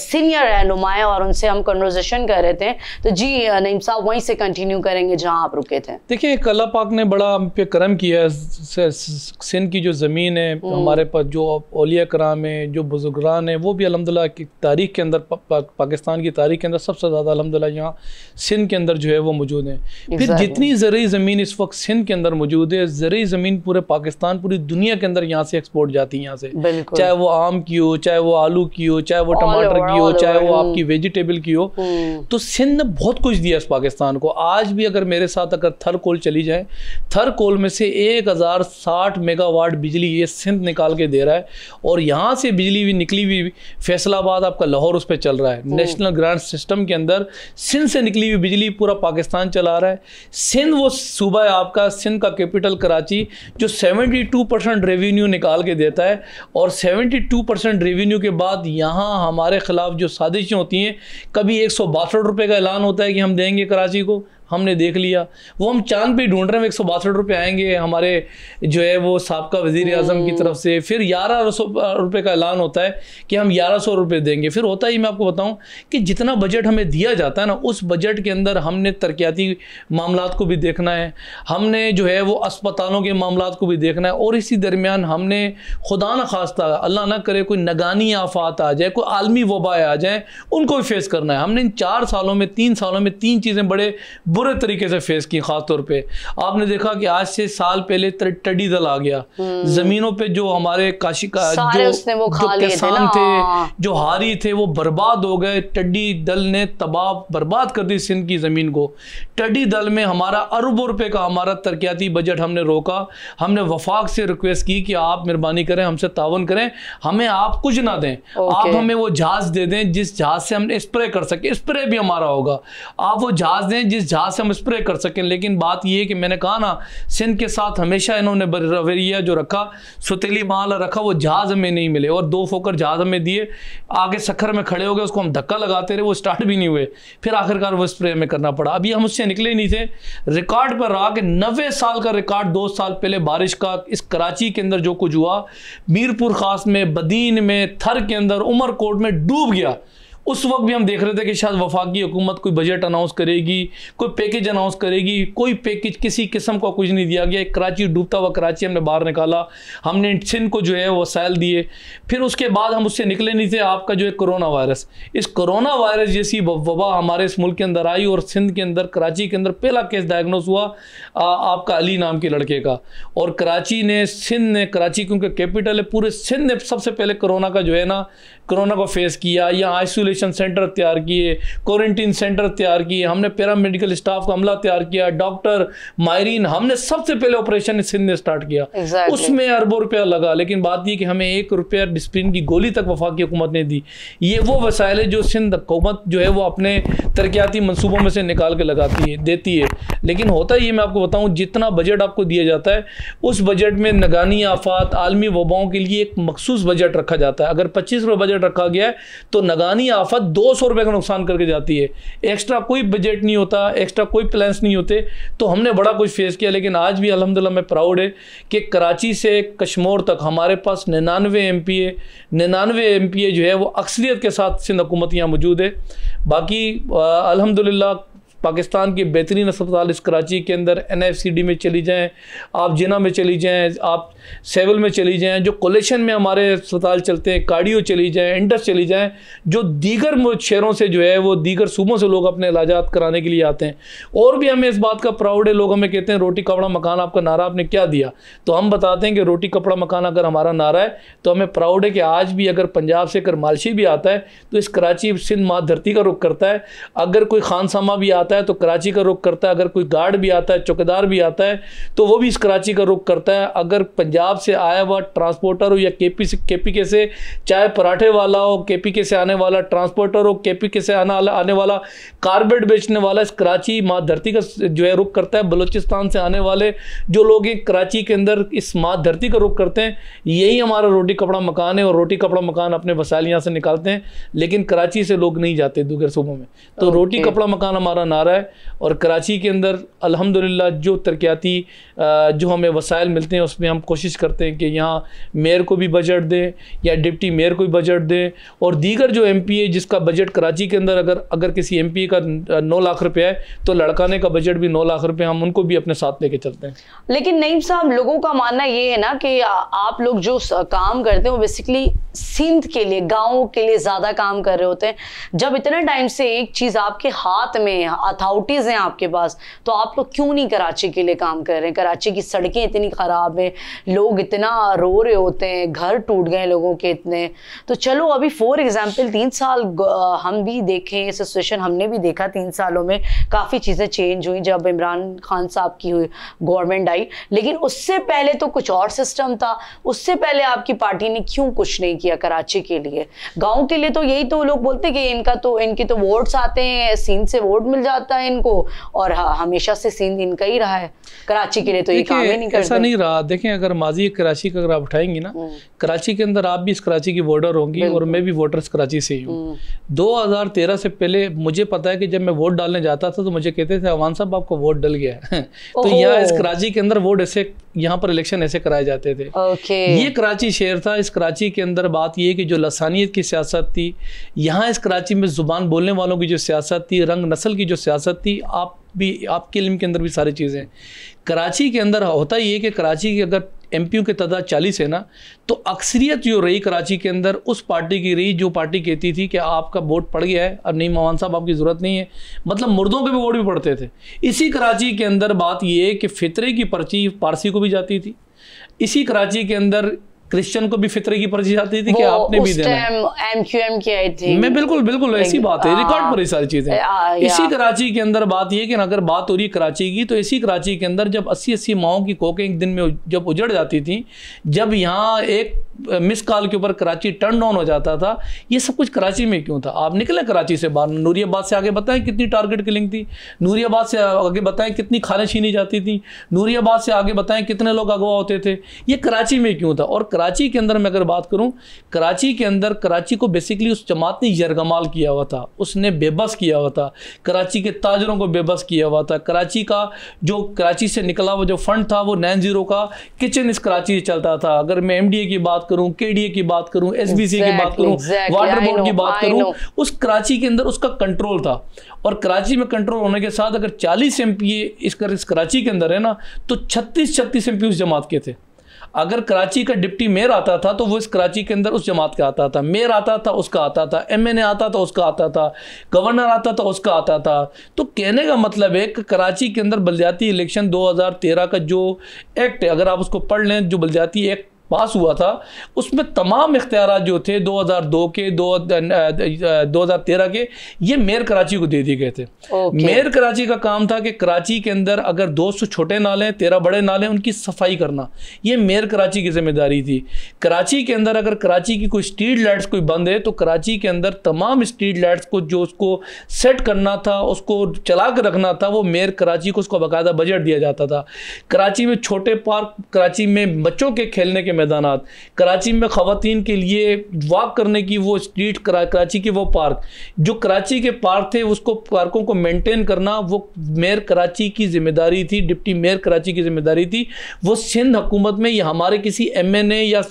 सीनियर रहनुमाएँ और उनसे हम कन्वर्जेशन कर रहे थे तो जी नईम साहब वहीं से कंटिन्यू करेंगे जहां आप रुके थे देखिए कला पाक ने बड़ा हम पे करम किया है सिंध की जो ज़मीन है हम्म। हमारे पास जो ओलिया कराम है जो बुजुर्गान है वो भी अलहमदिल्ला की तारीख के अंदर पाकिस्तान की तारीख के अंदर सबसे ज़्यादा अलहमदिल्ला यहाँ सिंध के अंदर जो है वो मौजूद है फिर जितनी ज़रिए ज़मीन इस वक्त सिंध के अंदर मौजूद है ज़रिए ज़मीन पूरे पाकिस्तान पूरी दुनिया के अंदर यहाँ से एक्सपोर्ट जाती है यहाँ से चाहे वो आम की हो चाहे वो आलू की हो चाहे वो टमाटर की हो चाहे वो आपकी वेजिटेबल की हो हम्म। तो सिंध ने बहुत कुछ दिया इस पाकिस्तान को आज भी अगर मेरे साथ अगर थर कोल चली जाए थर कोल में से एक हज़ार साठ मेगावाट बिजली ये सिंध निकाल के दे रहा है और यहाँ से बिजली भी निकली हुई फैसलाबाद आपका लाहौर उस पर चल रहा है हम्म। नेशनल ग्रांड सिस्टम के अंदर सिंध से निकली हुई बिजली पूरा पाकिस्तान चला रहा है सिंध वो वो सूबा है आपका सिंध का कैपिटल कराची जो 72 परसेंट रेवेन्यू निकाल के देता है और 72 परसेंट रेवेन्यू के बाद यहाँ हमारे ख़िलाफ़ जो साजिशें होती हैं कभी एक सौ का ऐलान होता है कि हम देंगे कराची को हमने देख लिया वो हम चांद पे ढूंढ रहे हैं एक सौ बासठ रुपये आएंगे हमारे जो है वो सबका वजीर अजम की तरफ से फिर ग्यारह सौ रुपये का ऐलान होता है कि हम ग्यारह सौ रुपये देंगे फिर होता ही मैं आपको बताऊँ कि जितना बजट हमें दिया जाता है ना उस बजट के अंदर हमने तरक्याती मामला को भी देखना है हमने जो है वो अस्पतालों के मामला को भी देखना है और इसी दरमियान हमने खुदा न खास्ता अल्लाह ना करे कोई नगानी आफात आ जाए कोई आलमी वबाएँ आ जाए उनको भी फेस करना है हमने इन चार सालों में तीन सालों में तीन चीज़ें बड़े बुरे तरीके से फेस की खासतौर पर पे आपने देखा कि आज से साल पहले टडी दल आ गया हम्म। जमीनों पे जो हमारे काशी का जो, जो किसान थे जो हारी थे वो बर्बाद हो गए टड्डी दल ने तबाह बर्बाद कर दी सिंध की ज़मीन को टड्डी दल में हमारा अरबों रुपए का हमारा तरक्याती बजट हमने रोका हमने वफाक से रिक्वेस्ट की कि आप मेहरबानी करें हमसे तावन करें हमें आप कुछ ना दें आप हमें वो जहाज़ दे दें जिस जहाज़ से हम स्प्रे कर सके स्प्रे भी हमारा होगा आप वो जहाज़ दें जिस जहाज लिहाज से हम स्प्रे कर सकें लेकिन बात यह है कि मैंने कहा ना सिंध के साथ हमेशा इन्होंने रवैया जो रखा सुतीली माल रखा वो जहाज हमें नहीं मिले और दो फोकर जहाज हमें दिए आगे सखर में खड़े हो गए उसको हम धक्का लगाते रहे वो स्टार्ट भी नहीं हुए फिर आखिरकार वो स्प्रे हमें करना पड़ा अभी हम उससे निकले नहीं थे रिकॉर्ड पर रहा कि नबे साल का रिकॉर्ड दो साल पहले बारिश का इस कराची के अंदर जो कुछ हुआ मीरपुर खास में बदीन में थर के अंदर उमरकोट में डूब गया उस वक्त भी हम देख रहे थे कि शायद वफाकी हुकूमत कोई बजट अनाउंस करेगी कोई पैकेज अनाउंस करेगी कोई पैकेज किसी किस्म का कुछ नहीं दिया गया कराची डूबता हुआ कराची हमने बाहर निकाला हमने सिंध को जो है वसाइल दिए फिर उसके बाद हम उससे निकले नहीं थे आपका जो है कोरोना वायरस इस कोरोना वायरस जैसी वबा हमारे इस मुल्क के अंदर आई और सिंध के अंदर कराची के अंदर पहला केस डायग्नोज हुआ आ, आपका अली नाम के लड़के का और कराची ने सिंध ने कराची क्योंकि कैपिटल है पूरे सिंध ने सबसे पहले कोरोना का जो है ना कोरोना को फेस किया या आइसोलेशन सेंटर तैयार किए क्वारंटीन सेंटर तैयार किए हमने पैरामेडिकल स्टाफ का अमला तैयार किया डॉक्टर मायरीन हमने सबसे पहले ऑपरेशन सिंध ने स्टार्ट किया exactly. उसमें अरबों रुपया लगा लेकिन बात यह कि हमें एक रुपया डिस्प्लिन की गोली तक वफाकी हुकूमत ने दी ये वो वसायल है जो सिंध हुकूमत जो है वो अपने तरक्याती मनसूबों में से निकाल के लगाती है देती है लेकिन होता ये मैं आपको बताऊँ जितना बजट आपको दिया जाता है उस बजट में नगानी आफात आलमी वबाओं के लिए एक मखसूस बजट रखा जाता है अगर पच्चीस रुपये बजट बजट रखा गया है तो नगानी आफत दो सौ रुपये का नुकसान करके जाती है एक्स्ट्रा कोई बजट नहीं होता एक्स्ट्रा कोई प्लान्स नहीं होते तो हमने बड़ा कुछ फेस किया लेकिन आज भी अलहमदिल्ला मैं प्राउड है कि कराची से कश्मोर तक हमारे पास निन्यानवे एम पी ए निन्यानवे एम पी ए जो है वो अक्सरियत के साथ सिंध हुकूमत यहाँ मौजूद है बाकी अलहमदिल्ला पाकिस्तान के बेहतरीन अस्पताल इस कराची के अंदर एन एफ सी डी में चली जाएँ आप जिना में चली जाएँ आप सेवल में चली जाएँ जो कोलेशन में हमारे अस्पताल चलते हैं कार्डियो चली जाएँ इंडस चली जाएँ जो दीगर शहरों से जो है वो दीगर सूबों से लोग अपने इलाजात कराने के लिए आते हैं और भी हमें इस बात का प्राउड है लोग हमें कहते हैं रोटी कपड़ा मकान आपका नारा आपने क्या दिया तो हम बताते हैं कि रोटी कपड़ा मकान अगर हमारा नारा है तो हमें प्राउड है कि आज भी अगर पंजाब से अगर मालशी भी आता है तो इस कराची सिंध माँ धरती का रुख करता है अगर कोई खान सामा भी आता है आता है तो कराची का रुख करता है अगर कोई गार्ड भी आता है चौकीदार भी आता है तो वो भी इस कराची का रुख करता है अगर पंजाब से आया हुआ ट्रांसपोर्टर हो या के पी से के पी के से चाहे पराठे वाला हो के पी के से आने वाला ट्रांसपोर्टर हो के पी के से आना आने वाला कारबेट बेचने वाला इस कराची माँ धरती का जो है रुख करता है बलूचिस्तान से आने वाले जो लोग हैं कराची के अंदर इस माँ धरती का रुख करते हैं यही हमारा रोटी कपड़ा मकान है और रोटी कपड़ा मकान अपने वसाइल यहाँ से निकालते हैं लेकिन कराची से लोग नहीं जाते दूसरे सूबों में तो रोटी कपड़ा मकान हमारा नारा रहा है और कराची के अंदर अल्हम्दुलिल्लाह जो तरक्याती जो हमें वसायल मिलते हैं उसमें हम कोशिश करते हैं कि यहाँ मेयर को भी बजट दें या डिप्टी मेयर को भी बजट दें और दीगर जो एम पी ए जिसका बजट कराची के अंदर अगर अगर किसी एम पी ए का नौ लाख रुपया है तो लड़काने का बजट भी नौ लाख रुपये हम उनको भी अपने साथ लेके चलते हैं लेकिन नईम साहब लोगों का मानना ये है ना कि आप लोग जो काम करते हैं वो बेसिकली सिंध के लिए गाँव के लिए ज़्यादा काम कर रहे होते हैं जब इतने टाइम से एक चीज़ आपके हाथ में अथॉरिटीज़ हैं आपके पास तो आप लोग क्यों नहीं कराची के लिए काम कर रहे हैं कराची की सड़कें इतनी ख़राब हैं लोग इतना रो रहे होते हैं घर टूट गए लोगों के इतने तो चलो अभी फॉर एग्ज़ाम्पल तीन साल हम भी देखें सिचुएशन हमने भी देखा तीन सालों में काफ़ी चीज़ें चेंज हुई जब इमरान खान साहब की हुई गवर्नमेंट आई लेकिन उससे पहले तो कुछ और सिस्टम था उससे पहले आपकी पार्टी ने क्यों कुछ नहीं किया कराची के लिए गाँव के लिए तो यही तो लोग बोलते कि इनका तो इनके तो वोट्स आते हैं सीन से वोट मिल जाते आता है इनको और हाँ हमेशा से सीन इनका ही रहा है कराची के लिए तो ये काम ही नहीं ऐसा नहीं रहा देखें अगर माजी कराची का अगर आप उठाएंगे ना हम्म। कराची के अंदर आप भी इस कराची की वोटर होंगी और मैं भी वोटर कराची से ही हूँ हम्म। दो से पहले मुझे पता है कि जब मैं वोट डालने जाता था तो मुझे कहते थे अवान साहब आपको वोट डल गया है तो यहाँ इस कराची के अंदर वोट ऐसे यहाँ पर इलेक्शन ऐसे कराए जाते थे ये कराची शहर था इस कराची के अंदर बात यह कि जो लसानियत की सियासत थी यहाँ इस कराची में ज़ुबान बोलने वालों की जो सियासत थी रंग नस्ल की जो सियासत थी आप भी आपके इलम के अंदर भी सारी चीज़ें कराची के अंदर होता ही है कि कराची की अगर एम पी की तादाद चालीस है ना तो अक्सरियत जो रही कराची के अंदर उस पार्टी की रही जो पार्टी कहती थी कि आपका वोट पड़ गया है अब नहीं मवान साहब आपकी ज़रूरत नहीं है मतलब मुर्दों के भी वोट भी पड़ते थे इसी कराची के अंदर बात यह है कि फितरे की पर्ची पारसी को भी जाती थी इसी कराची के अंदर क्रिश्चियन को भी फितरे की पर्ची जाती थी कि आपने भी देना एमक्यूएम की आई थी मैं बिल्कुल बिल्कुल ऐसी बात है रिकॉर्ड हाँ। पर सारी चीजें इसी कराची के अंदर बात यह कि अगर बात हो रही कराची की तो इसी कराची के अंदर जब अस्सी अस्सी माओ की कोकें एक दिन में जब उजड़ जाती थी जब यहाँ एक मिस कॉल के ऊपर कराची टर्न डाउन हो जाता था ये सब कुछ कराची में क्यों था आप निकले कराची से बाहर नूरियाबाद से आगे बताएं कितनी टारगेट किलिंग थी नूरियाबाद से आगे बताएं कितनी खाने छीनी जाती थी नूरियाबाद से आगे बताएं कितने लोग अगवा होते थे ये कराची में क्यों था और कराची के अंदर मैं अगर बात करूं कराची के अंदर कराची को बेसिकली उस जमात ने यरगमाल किया हुआ था उसने बेबस किया हुआ था कराची के ताजरों को बेबस किया हुआ था कराची का जो कराची से निकला हुआ जो फंड था वो नाइन जीरो का किचन इस कराची से चलता था अगर मैं एम की बात करूँ के की बात करूँ एस exactly, की बात करूँ exactly, वाटर बोर्ड की बात करूँ उस कराची के अंदर उसका कंट्रोल था और कराची में कंट्रोल होने के साथ अगर चालीस एम इस कराची के अंदर है ना तो छत्तीस छत्तीस एम उस जमात के थे अगर कराची का डिप्टी मेयर आता था तो वो इस कराची के अंदर उस जमात का आता था मेयर आता था उसका आता था एमएनए आता था उसका आता था गवर्नर आता था उसका आता था तो कहने का मतलब है कि कराची के अंदर बलजाती इलेक्शन 2013 का जो एक्ट है अगर आप उसको पढ़ लें जो बलजाती एक्ट पास हुआ था उसमें तमाम इख्तियार जो थे 2002 के दो दो हज़ार तेरह के ये मेयर कराची को दे दिए गए थे मेयर कराची का काम था कि कराची के अंदर अगर दो सौ छोटे नाले हैं तेरह बड़े नाले उनकी सफाई करना ये मेयर कराची की जिम्मेदारी थी कराची के अंदर अगर कराची की कोई स्ट्रीट लाइट्स कोई बंद है तो कराची के अंदर तमाम स्ट्रीट लाइट्स को जो उसको सेट करना था उसको चला कर रखना था वो मेयर कराची को उसका बाकायदा बजट दिया जाता था कराची में छोटे पार्क कराची में बच्चों के खेलने के मैदान कराची में ख़वान के लिए वॉक करने की वो स्ट्रीट करा, कराची के वो पार्क जो कराची के पार्क थे उसको पार्कों को मेंटेन करना वो मेयर कराची की जिम्मेदारी थी डिप्टी मेयर कराची की जिम्मेदारी थी वो सिंध हुकूमत में या हमारे किसी एम एन ए या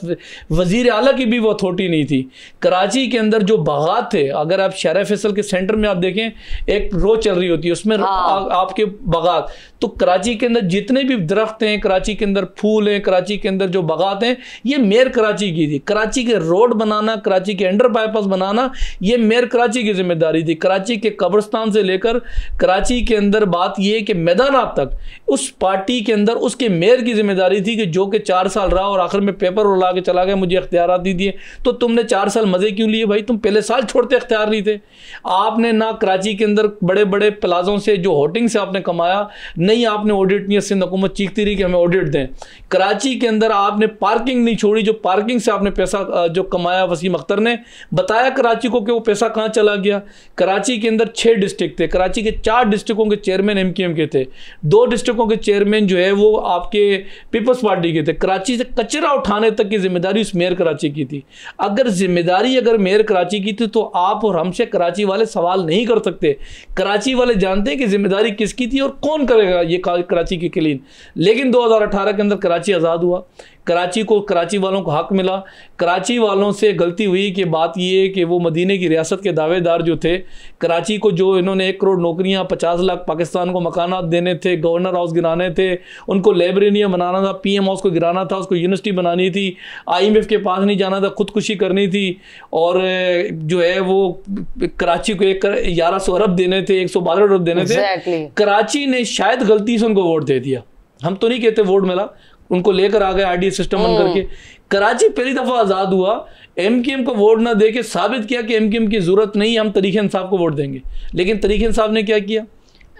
वजीर अला की भी वो अथॉरिटी नहीं थी कराची के अंदर जो बागात थे अगर आप शहर फैसल के सेंटर में आप देखें एक रो चल रही होती है उसमें हाँ। आपके बागात तो कराची के अंदर जितने भी दरख्त हैं कराची के अंदर फूल हैं कराची के अंदर जो बागात हैं ये मेयर कराची की थी कराची के रोड बनाना कराची के अंडर बाईपास बनाना ये मेयर कराची की जिम्मेदारी थी कराची के कब्रस्तान से लेकर कराची के अंदर बात यह कि मैदाना तक उस पार्टी के अंदर उसके मेयर की जिम्मेदारी थी कि जो कि चार साल रहा और आखिर में पेपर उड़ा के चला गया मुझे अख्तियार दी दिए तो तुमने चार साल मज़े क्यों लिए भाई तुम पहले साल छोड़ते अख्तियार नहीं थे आपने ना कराची के अंदर बड़े बड़े प्लाजों से जो होटिंग से आपने कमाया नहीं आपने ऑडिट नहीं सिंध हुकूमत चीखती रही कि हमें ऑडिट दें कराची के अंदर आपने पार्क पार्किंग नहीं छोड़ी जो पार्किंग से आपने पैसा जो कमाया वसीम अख्तर ने बताया कराची को कि वो पैसा कहाँ चला गया कराची के अंदर छः डिस्ट्रिक्ट थे कराची के चार डिस्ट्रिक्टों के चेयरमैन एम के थे दो डिस्ट्रिक्टों के चेयरमैन जो है वो आपके पीपल्स पार्टी के थे कराची से कचरा उठाने तक की जिम्मेदारी उस मेयर कराची की थी अगर जिम्मेदारी अगर मेयर कराची की थी तो आप और हमसे कराची वाले सवाल नहीं कर सकते कराची वाले जानते हैं कि जिम्मेदारी किसकी थी और कौन करेगा ये कराची की क्लीन लेकिन 2018 के अंदर कराची आज़ाद हुआ कराची को कराची वालों को हक मिला कराची वालों से गलती हुई कि बात ये कि वो मदीने की रियासत के दावेदार जो थे कराची को जो इन्होंने एक करोड़ नौकरियां पचास लाख पाकिस्तान को मकाना देने थे गवर्नर हाउस गिराने थे उनको लाइब्रेरियाँ बनाना था पी एम हाउस को गिराना था उसको यूनिवर्सिटी बनानी थी आई एम एफ के पास नहीं जाना था खुदकुशी करनी थी और जो है वो कराची को एक ग्यारह सौ अरब देने थे एक सौ बारह अरब देने थे कराची ने शायद गलती से उनको वोट दे दिया हम तो नहीं कहते वोट मिला उनको लेकर आ गए आरडीए सिस्टम बन करके कराची पहली दफा आजाद हुआ एमकेएम को वोट ना दे के साबित किया कि एमकेएम की जरूरत नहीं हम तरीके इंसाफ को वोट देंगे लेकिन तरीके इंसाफ ने क्या किया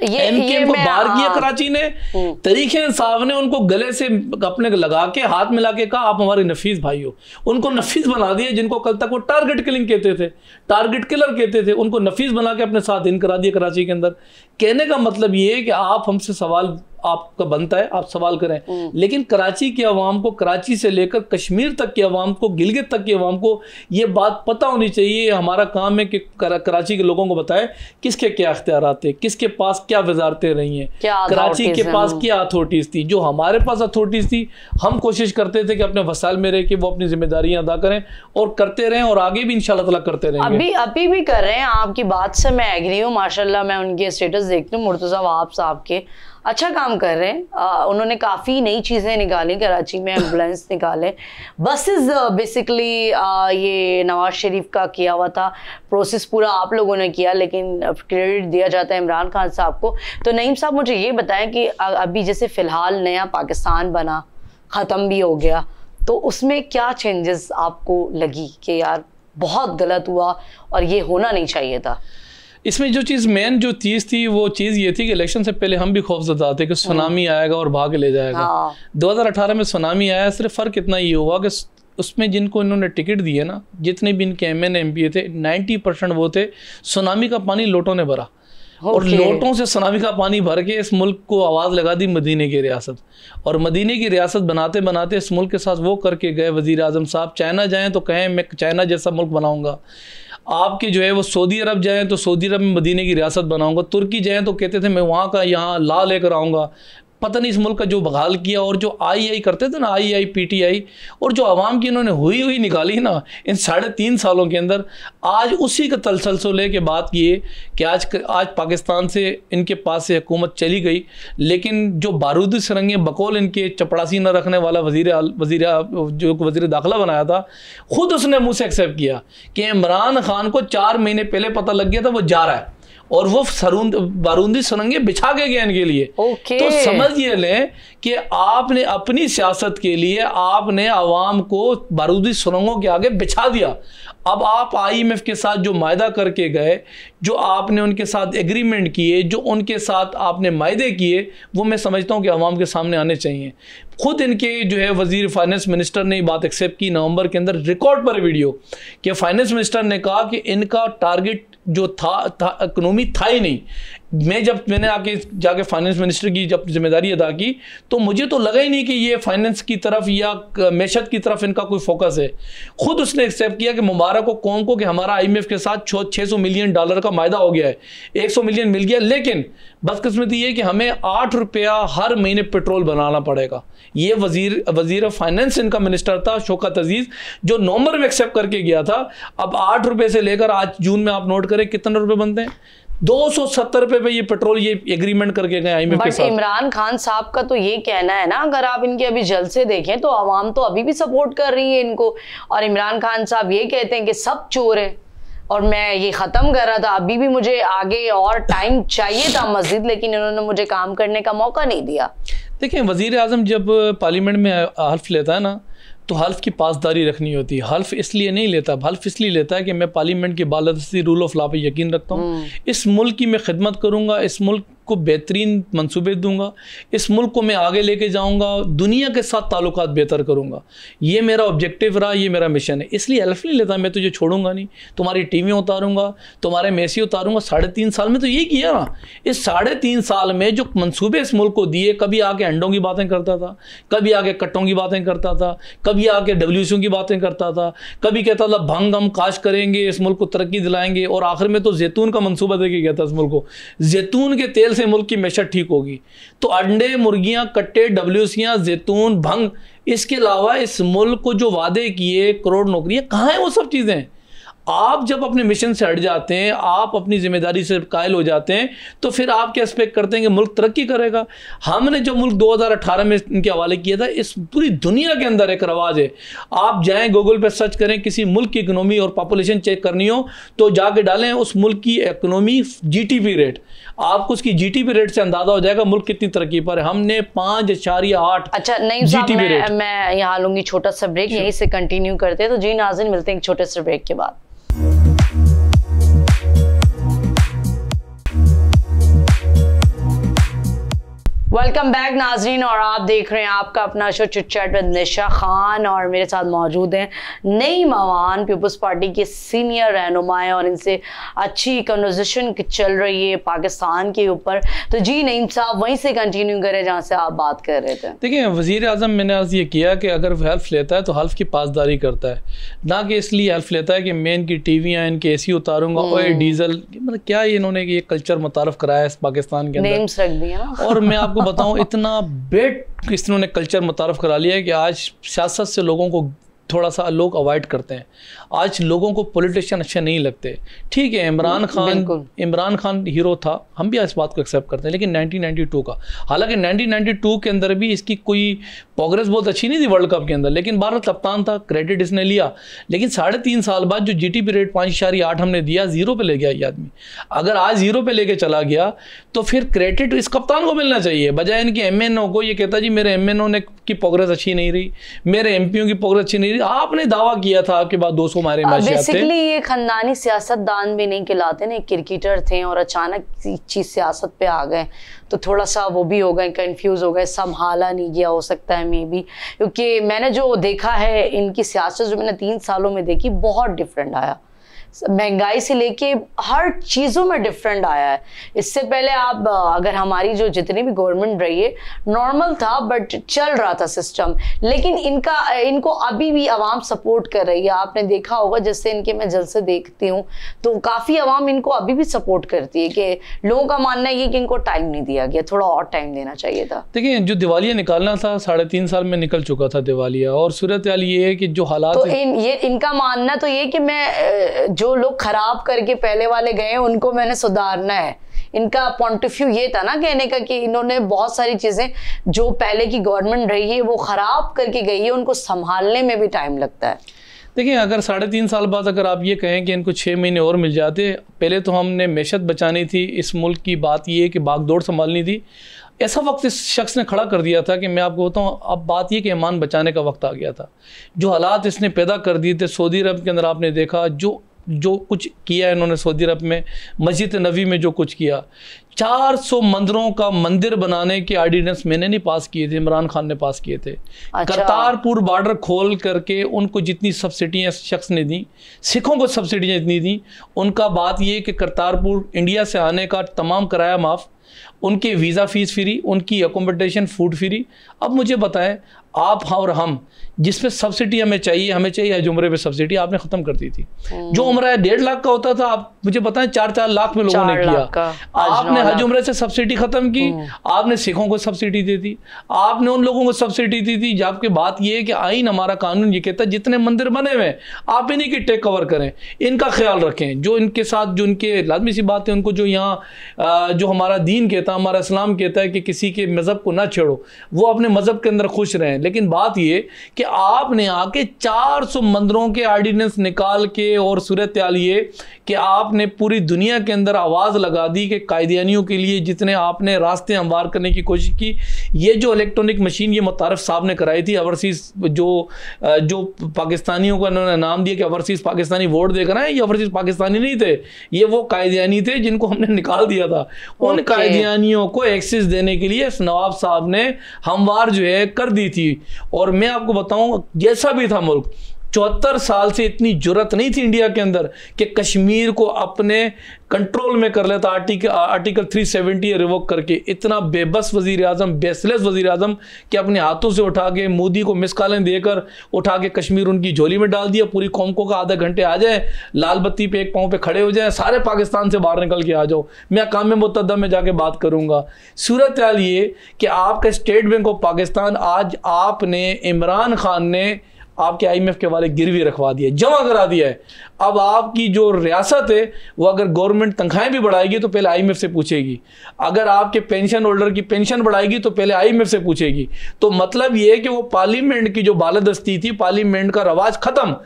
एमकेएम को बाहर किया कराची ने हम्म। तरीके इंसाफ ने उनको गले से अपने लगा के हाथ मिला के कहा आप हमारे नफीस भाई हो उनको नफीस बना दिए जिनको कल तक वो टारगेट किलिंग कहते थे टारगेट किलर कहते थे उनको नफीस बना के अपने साथ इन करा दिए कराची के अंदर कहने का मतलब ये है कि आप हमसे सवाल आपका बनता है आप सवाल करें हम्म। लेकिन कराची के अवाम को कराची से लेकर कश्मीर तक के अवाम को गिलगित तक के अवाम को ये बात पता होनी चाहिए हमारा काम है कि कराची के लोगों को बताएं किसके क्या अख्तियार थे किसके पास क्या वजारतें रही हैं कराची के पास क्या अथॉरिटीज़ थी जो हमारे पास अथॉरिटीज़ थी हम कोशिश करते थे कि अपने वसाइल में रह के वो अपनी जिम्मेदारियाँ अदा करें और करते रहें और आगे भी इन ताला करते रहें अभी अभी भी कर रहे हैं आपकी बात से मैं एग्री हूँ माशाला मैं उनके स्टेटस देखती हूँ मुर्तज़ा वहाब साहब के अच्छा काम कर रहे हैं आ, उन्होंने काफ़ी नई चीज़ें निकाली कराची में एम्बुलेंस निकाले बसेस बेसिकली uh, आ, ये नवाज शरीफ का किया हुआ था प्रोसेस पूरा आप लोगों ने किया लेकिन क्रेडिट दिया जाता है इमरान खान साहब को तो नईम साहब मुझे ये बताएं कि अभी जैसे फ़िलहाल नया पाकिस्तान बना ख़त्म भी हो गया तो उसमें क्या चेंजेस आपको लगी कि यार बहुत गलत हुआ और ये होना नहीं चाहिए था इसमें जो चीज़ मेन जो चीज़ थी वो चीज़ ये थी कि इलेक्शन से पहले हम भी खौफजदा थे कि सुनामी हाँ। आएगा और भाग ले जाएगा हाँ। दो हज़ार अठारह में सुनामी आया सिर्फ फ़र्क इतना ये हुआ कि उसमें जिनको इन्होंने टिकट दिए ना जितने भी इनके M N M P A थे नाइन्टी परसेंट वो थे सुनामी का पानी लोटों ने भरा okay. और लोटों से सुनामी का पानी भर के इस मुल्क को आवाज़ लगा दी मदीने की रियासत और मदीने की रियासत बनाते बनाते इस मुल्क के साथ वो करके गए वज़ी अजम साहब चाइना जाए तो कहें मैं चाइना जैसा मुल्क बनाऊंगा आपके जो है वो सऊदी अरब जाएँ तो सऊदी अरब में मदीने की रियासत बनाऊँगा तुर्की जाएँ तो कहते थे मैं वहाँ का यहाँ ला लेकर आऊँगा पता नहीं इस मुल्क का जो बघाल किया और जो आई आई करते थे ना आई आई पी टी आई और जो आवाम की इन्होंने हुई हुई निकाली ना इन साढ़े तीन सालों के अंदर आज उसी का तलसलसो ले के बात किए कि आज आज पाकिस्तान से इनके पास से हुकूमत चली गई लेकिन जो बारूदी सरंगे बकौल इनके चपड़ासी न रखने वाला वजीर वजीर जो वजीर दाखिला बनाया था ख़ुद उसने मुँह से एक्सेप्ट किया कि इमरान खान को चार महीने पहले पता लग गया था वो जा रहा है और वो सरुंद बारूंदी सुरंगे बिछा के गए इनके लिए okay. तो समझ ये लें कि आपने अपनी सियासत के लिए आपने आवाम को बारूदी सुरंगों के आगे बिछा दिया अब आप आईएमएफ के साथ जो मायदा करके गए जो आपने उनके साथ एग्रीमेंट किए जो उनके साथ आपने मायदे किए वो मैं समझता हूँ कि आवाम के सामने आने चाहिए खुद इनके जो है वजीर फाइनेंस मिनिस्टर ने बात एक्सेप्ट की नवंबर के अंदर रिकॉर्ड पर वीडियो कि फाइनेंस मिनिस्टर ने कहा कि इनका टारगेट जो था था था ही नहीं मैं जब मैंने आके जाके फाइनेंस मिनिस्टर की जब जिम्मेदारी अदा की तो मुझे तो लगा ही नहीं कि ये फाइनेंस की तरफ या मैशत की तरफ इनका कोई फोकस है खुद उसने एक्सेप्ट किया कि मुबारक को कौन को कि हमारा आईएमएफ के साथ छः सौ मिलियन डॉलर का मायदा हो गया है एक सौ मिलियन मिल गया लेकिन बदकस्मती ये कि हमें आठ रुपया हर महीने पेट्रोल बनाना पड़ेगा ये वजीर वजीर फाइनेंस इनका मिनिस्टर था शोकत अजीज़ जो नवंबर में एक्सेप्ट करके गया था अब आठ रुपये से लेकर आज जून में आप नोट करें कितने रुपये बनते हैं दो सौ सत्तर रुपए पे ये पेट्रोल ये एग्रीमेंट करके गए आईएमएफ के साथ इमरान खान साहब का तो ये कहना है ना अगर आप इनके अभी जल से देखें तो आवाम तो अभी भी सपोर्ट कर रही है इनको और इमरान खान साहब ये कहते हैं कि सब चोर है और मैं ये ख़त्म कर रहा था अभी भी मुझे आगे और टाइम चाहिए था मस्जिद लेकिन इन्होंने मुझे काम करने का मौका नहीं दिया देखें वजीर अजम जब पार्लियामेंट में हल्फ लेता है ना तो हल्फ की पासदारी रखनी होती है हल्फ इसलिए नहीं लेता हल्फ इसलिए लेता है कि मैं पार्लियामेंट की बालदस्ती रूल ऑफ लॉ पर यकीन रखता हूँ हम्म। इस मुल्क की मैं खिदमत करूँगा इस मुल्क को बेहतरीन मंसूबे दूंगा इस मुल्क को मैं आगे लेके जाऊंगा दुनिया के साथ ताल्लुक बेहतर करूंगा ये मेरा ऑब्जेक्टिव रहा ये मेरा मिशन है इसलिए हल्फ नहीं लेता मैं तुझे छोड़ूंगा नहीं तुम्हारी टीमें उतारूंगा तुम्हारे मेसी उतारूंगा साढ़े तीन साल में तो ये किया ना इस साढ़े तीन साल में जो मनसूबे इस मुल्क को दिए कभी आके अंडों की बातें करता था कभी आके कट्टों की बातें करता था कभी आके डब्ल्यू की बातें करता था कभी कहता था भंग हम काश करेंगे इस मुल्क को तरक्की दिलाएंगे और आखिर में तो जैतून का मनसूबा देखिए गया था इस मुल्क को जैतून के तेल से मुल्क की मैशत ठीक होगी तो अंडे मुर्गियाँ कट्टे डब्ल्यूसियाँ जैतून भंग इसके अलावा इस मुल्क को जो वादे किए करोड़ नौकरियाँ कहाँ हैं वो सब चीज़ें आप जब अपने मिशन से हट जाते हैं आप अपनी जिम्मेदारी से कायल हो जाते हैं तो फिर आप क्या एक्सपेक्ट करते हैं कि मुल्क तरक्की करेगा हमने जो मुल्क 2018 में इनके हवाले किया था इस पूरी दुनिया के अंदर एक रवाज है आप जाएं गूगल पर सर्च करें किसी मुल्क की इकनॉमी और पॉपुलेशन चेक करनी हो तो जाके डालें उस मुल्क की इकनॉमी जी रेट आपको उसकी जी रेट से अंदाजा हो जाएगा मुल्क कितनी तरक्की पर है हमने पाँच इशारिया आठ अच्छा नहीं जी मैं, मैं यहाँ लूंगी छोटा सा ब्रेक यहीं से कंटिन्यू करते हैं तो जी नाजिन मिलते हैं छोटे से ब्रेक के बाद वेलकम बैक नाजरीन और आप देख रहे हैं आपका अपना show chitchat with Nisha Khan और मेरे साथ मौजूद हैं नई मवान पीपल्स पार्टी के सीनियर रहनुमाएँ और इनसे अच्छी कन्वर्जेशन चल रही है पाकिस्तान के ऊपर तो जी नईम साहब वहीं से कंटिन्यू करें जहाँ से आप बात कर रहे थे देखिए वजीर अजम मैंने आज ये किया कि अगर हेल्फ लेता है तो हल्फ की पासदारी करता है ना कि इसलिए हेल्फ लेता है कि मैं इनकी टी वी या इनके ए सी उतारूंगा और हम्म। डीजल मतलब क्या इन्होंने ये कल्चर मुतारफ कराया है पाकिस्तान के दिया और मैं आपको बताऊं इतना बेट किसने ने कल्चर मुतारफ़ करा लिया है कि आज सियासत से लोगों को थोड़ा सा लोग अवॉइड करते हैं आज लोगों को पॉलिटिशियन अच्छे नहीं लगते ठीक है इमरान हम्म, खान इमरान खान हीरो था हम भी इस बात को एक्सेप्ट करते हैं लेकिन 1992 का हालांकि 1992 के अंदर भी इसकी कोई प्रोग्रेस बहुत अच्छी नहीं थी वर्ल्ड कप के अंदर लेकिन भारत कप्तान था क्रेडिट इसने लिया लेकिन साढ़े तीन साल बाद जो जी टी रेट पाँच इशारी आठ हमने दिया जीरो पर ले गया ये आदमी अगर आज जीरो पर लेके चला गया तो फिर क्रेडिट इस कप्तान को मिलना चाहिए बजाय इनके एम को ये कहता जी मेरे एम ने की प्रोग्रेस अच्छी नहीं रही मेरे एम की प्रोग्रेस अच्छी नहीं थी आपने दावा किया था आपके बाद 200 मारे बेसिकली ये खानदानी सियासतदान भी नहीं खिलाते ना क्रिकेटर थे और अचानक चीज सियासत पे आ गए तो थोड़ा सा वो भी हो गए कंफ्यूज हो गए संभाला नहीं गया हो सकता है मे बी क्योंकि मैंने जो देखा है इनकी सियासत जो मैंने तीन सालों में देखी बहुत डिफरेंट आया महंगाई से लेके हर चीज़ों में डिफरेंट आया है इससे पहले आप अगर हमारी जो जितनी भी गवर्नमेंट रही है नॉर्मल था बट चल रहा था सिस्टम लेकिन इनका इनको अभी भी आवाम सपोर्ट कर रही है आपने देखा होगा जैसे इनके मैं से देखती हूँ तो काफ़ी आवाम इनको अभी भी सपोर्ट करती है कि लोगों का मानना ये कि इनको टाइम नहीं दिया गया थोड़ा और टाइम देना चाहिए था देखिए जो दिवालिया निकालना था साढ़े तीन साल में निकल चुका था दिवालिया और सूरत ये है कि जो हालात तो इन, ये इनका मानना तो ये कि मैं जो जो लोग खराब करके पहले वाले गए उनको मैंने सुधारना है इनका पॉइंट ऑफ व्यू ये था ना कहने का कि इन्होंने बहुत सारी चीज़ें जो पहले की गवर्नमेंट रही है वो ख़राब करके गई है उनको संभालने में भी टाइम लगता है देखिए अगर साढ़े तीन साल बाद अगर आप ये कहें कि इनको छः महीने और मिल जाते पहले तो हमने मैशत बचानी थी इस मुल्क की बात ये कि भागदौड़ संभालनी थी ऐसा वक्त इस शख्स ने खड़ा कर दिया था कि मैं आपको बताऊँ अब बात ये कि ईमान बचाने का वक्त आ गया था जो हालात इसने पैदा कर दिए थे सऊदी अरब के अंदर आपने देखा जो जो कुछ किया इन्होंने सऊदी अरब में मस्जिद नबी में जो कुछ किया 400 मंदिरों का मंदिर बनाने के ऑर्डिनेंस मैंने नहीं पास किए थे इमरान खान ने पास किए थे अच्छा। करतारपुर बॉर्डर खोल करके उनको जितनी सब्सिडियाँ शख्स ने दी सिखों को सब्सिडियाँ जितनी दी उनका बात यह कि करतारपुर इंडिया से आने का तमाम किराया माफ़ उनके वीज़ा फ़ीस फ्री उनकी एकोमोडेशन फूड फ्री अब मुझे बताएं आप हाँ और हम जिस पे सब्सिडी हमें चाहिए हमें चाहिए हज उम्र पे सब्सिडी आपने ख़त्म कर दी थी जो उम्र है डेढ़ लाख का होता था आप मुझे बताएं चार चार लाख में लोगों ने किया आपने हज उम्र से सब्सिडी ख़त्म की आपने सिखों को सब्सिडी दे दी आपने उन लोगों को सब्सिडी दी थी जबकि बात यह है कि आइन हमारा कानून ये कहता है जितने मंदिर बने हुए आप इन्हीं की टेक कवर करें इनका ख्याल रखें जो इनके साथ जो इनके लाजमी सी बात है उनको जो यहाँ जो हमारा दी दीन कहता है हमारा इस्लाम कहता है कि किसी के मज़हब को ना छेड़ो वो अपने मज़हब के अंदर खुश रहें लेकिन बात ये कि आपने आके 400 मंदिरों के आर्डिनेंस निकाल के और सूरत लिए कि आपने पूरी दुनिया के अंदर आवाज़ लगा दी कि कायदियानियों के लिए जितने आपने रास्ते हमवार करने की कोशिश की ये जो इलेक्ट्रॉनिक मशीन ये मुतारफ साहब ने कराई थी अवरसीज जो जो पाकिस्तानियों का उन्होंने नाम दिया कि अवरसीज पाकिस्तानी वोट देकर आए ये अवरसीज पाकिस्तानी नहीं थे ये वो कायदियानी थे जिनको हमने निकाल दिया था उन okay. कादियानियों को एक्सेस देने के लिए नवाब साहब ने हमवार जो है कर दी थी और मैं आपको बताऊं जैसा भी था मुल्क चौहत्तर साल से इतनी जरूरत नहीं थी इंडिया के अंदर कि कश्मीर को अपने कंट्रोल में कर लेता आर्टिकल आर्टिकल 370 रिवोक करके इतना बेबस वजीर अजम बेसलेस वजीर अजम कि अपने हाथों से उठा के मोदी को मिसकालें देकर उठा के कश्मीर उनकी झोली में डाल दिया पूरी कौम को का आधा घंटे आ जाए लाल बत्ती पे एक पाँव पे खड़े हो जाए सारे पाकिस्तान से बाहर निकल के आ जाओ मैं काम मुतदा में जाके बात करूँगा सूरत हाल ये कि आपका स्टेट बैंक ऑफ पाकिस्तान आज आपने इमरान खान ने आपके एफ के वाले गिरवी रखवा दिया जमा करा दिया है अब आपकी जो रियासत है वो अगर गवर्नमेंट तनख्वाहें भी बढ़ाएगी तो पहले एफ से पूछेगी अगर आपके पेंशन होल्डर की पेंशन बढ़ाएगी तो पहले एफ से पूछेगी तो मतलब ये है कि वो पार्लियामेंट की जो बालादस्ती थी पार्लियामेंट का रवाज खत्म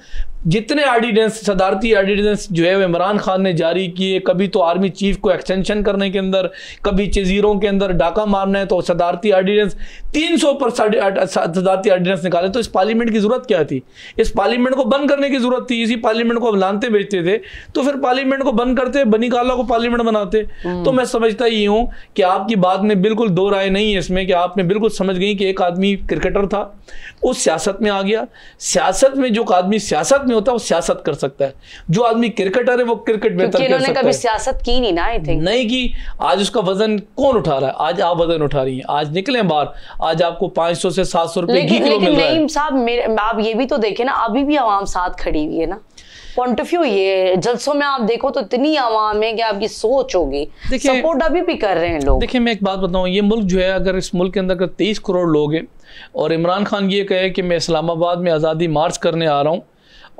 जितने आर्डिनेंस सदारती आर्डीनेंस जो है इमरान खान ने जारी किए कभी तो आर्मी चीफ को एक्सटेंशन करने के अंदर कभी चजीरों के अंदर डाका मारना है तो सदारती आर्डीनेंस तीन सौ पर सदारती आर्डीनेंस निकाले तो इस पार्लियामेंट की ज़रूरत क्या थी इस पार्लियामेंट को बंद करने की ज़रूरत थी इसी पार्लियामेंट को हम लानते बेचते थे तो फिर पार्लियामेंट को बंद करते बनी काला को पार्लियामेंट बनाते हम्म। तो मैं समझता ही हूँ कि आपकी बात में बिल्कुल दो राय नहीं है इसमें कि आपने बिल्कुल समझ गई कि एक आदमी क्रिकेटर था उस सियासत में आ गया सियासत में जो आदमी सियासत में होता है वो सियासत कर सकता है जो आदमी क्रिकेटर है वो क्रिकेट बेहतर कर सकता कभी सियासत की नहीं ना आई थिंक नहीं की आज उसका वजन कौन उठा रहा है आज आप वजन उठा रही हैं आज निकले बाहर आज आपको 500 से सात सौ रुपए किलो साहब आप ये भी तो देखे ना अभी भी आवाम साथ खड़ी हुई है ना पॉइंट ऑफ व्यू ये जलसों में आप देखो तो इतनी आवाम है कि आपकी सोच होगी सपोर्ट अभी भी कर रहे हैं लोग देखिए मैं एक बात बताऊं ये मुल्क जो है अगर इस मुल्क के अंदर अगर तेईस करोड़ लोग हैं और इमरान खान ये कहे कि मैं इस्लामाबाद में आज़ादी मार्च करने आ रहा हूँ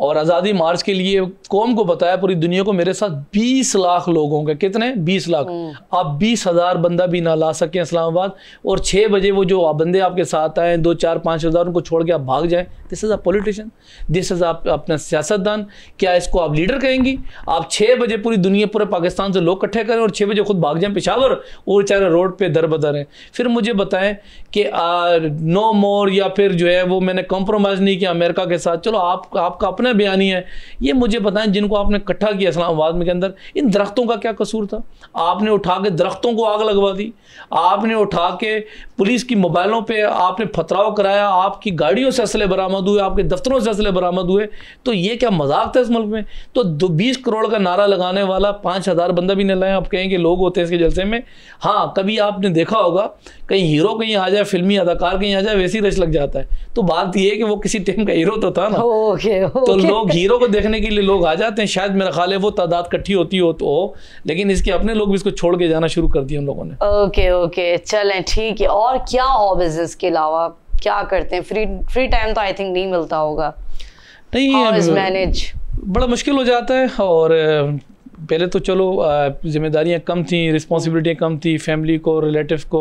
और आज़ादी मार्च के लिए कौम को बताया पूरी दुनिया को मेरे साथ 20 लाख लोग होंगे कितने 20 लाख हम्म। आप बीस हज़ार बंदा भी ना ला सकें इस्लामाबाद और 6 बजे वो जो बंदे आपके साथ आए दो चार पाँच हज़ार उनको छोड़ के आप भाग जाएं this is a politician this is आप अपना सियासतदान क्या इसको आप लीडर कहेंगी आप छः बजे पूरी दुनिया पूरे पाकिस्तान से लोग इकट्ठे करें और छः बजे खुद भाग जाएं पेशावर और चाहे रोड पे दर बदर हैं फिर मुझे बताएं कि नो मोर या फिर जो है वो मैंने कॉम्प्रोमाइज़ नहीं किया अमेरिका के साथ चलो आप आपका अपना बयानी है ये मुझे बताएं जिनको आपने इकट्ठा किया इस्लामाबाद में के अंदर इन दरख्तों का क्या कसूर था आपने उठा के दरख्तों को आग लगवा दी आपने उठा के पुलिस की मोबाइलों पर आपने फतराव कराया आपकी गाड़ियों से असले बरामद बरामद हुए आपके दफ्तरों से असले बरामद हुए तो ये क्या मजाक था इस मुल्क में तो दो बीस करोड़ का नारा लगाने वाला पाँच हज़ार बंदा भी नहीं लाए आप कहें कि लोग होते हैं इसके जलसे में हाँ कभी आपने देखा होगा कहीं हीरो कहीं आ जाए फिल्मी अदाकार कहीं आ जाए वैसी रश लग जाता है तो बात यह है कि वो किसी टाइम का हीरो तो था ना ओके, तो लोग हीरो को देखने के लिए लोग आ जाते हैं शायद मेरा ख्याल है वो तादाद इकट्ठी होती हो तो लेकिन इसके अपने लोग भी इसको छोड़ के जाना शुरू कर दिया उन लोगों ने ओके ओके चलें ठीक है और क्या हॉबीज इसके अलावा क्या करते हैं फ्री फ्री टाइम तो आई थिंक नहीं मिलता होगा नहीं मैनेज बड़ा मुश्किल हो जाता है और पहले तो चलो जिम्मेदारियाँ कम थी रिस्पॉन्सिबिलिटियाँ कम थी फैमिली को रिलेटिव को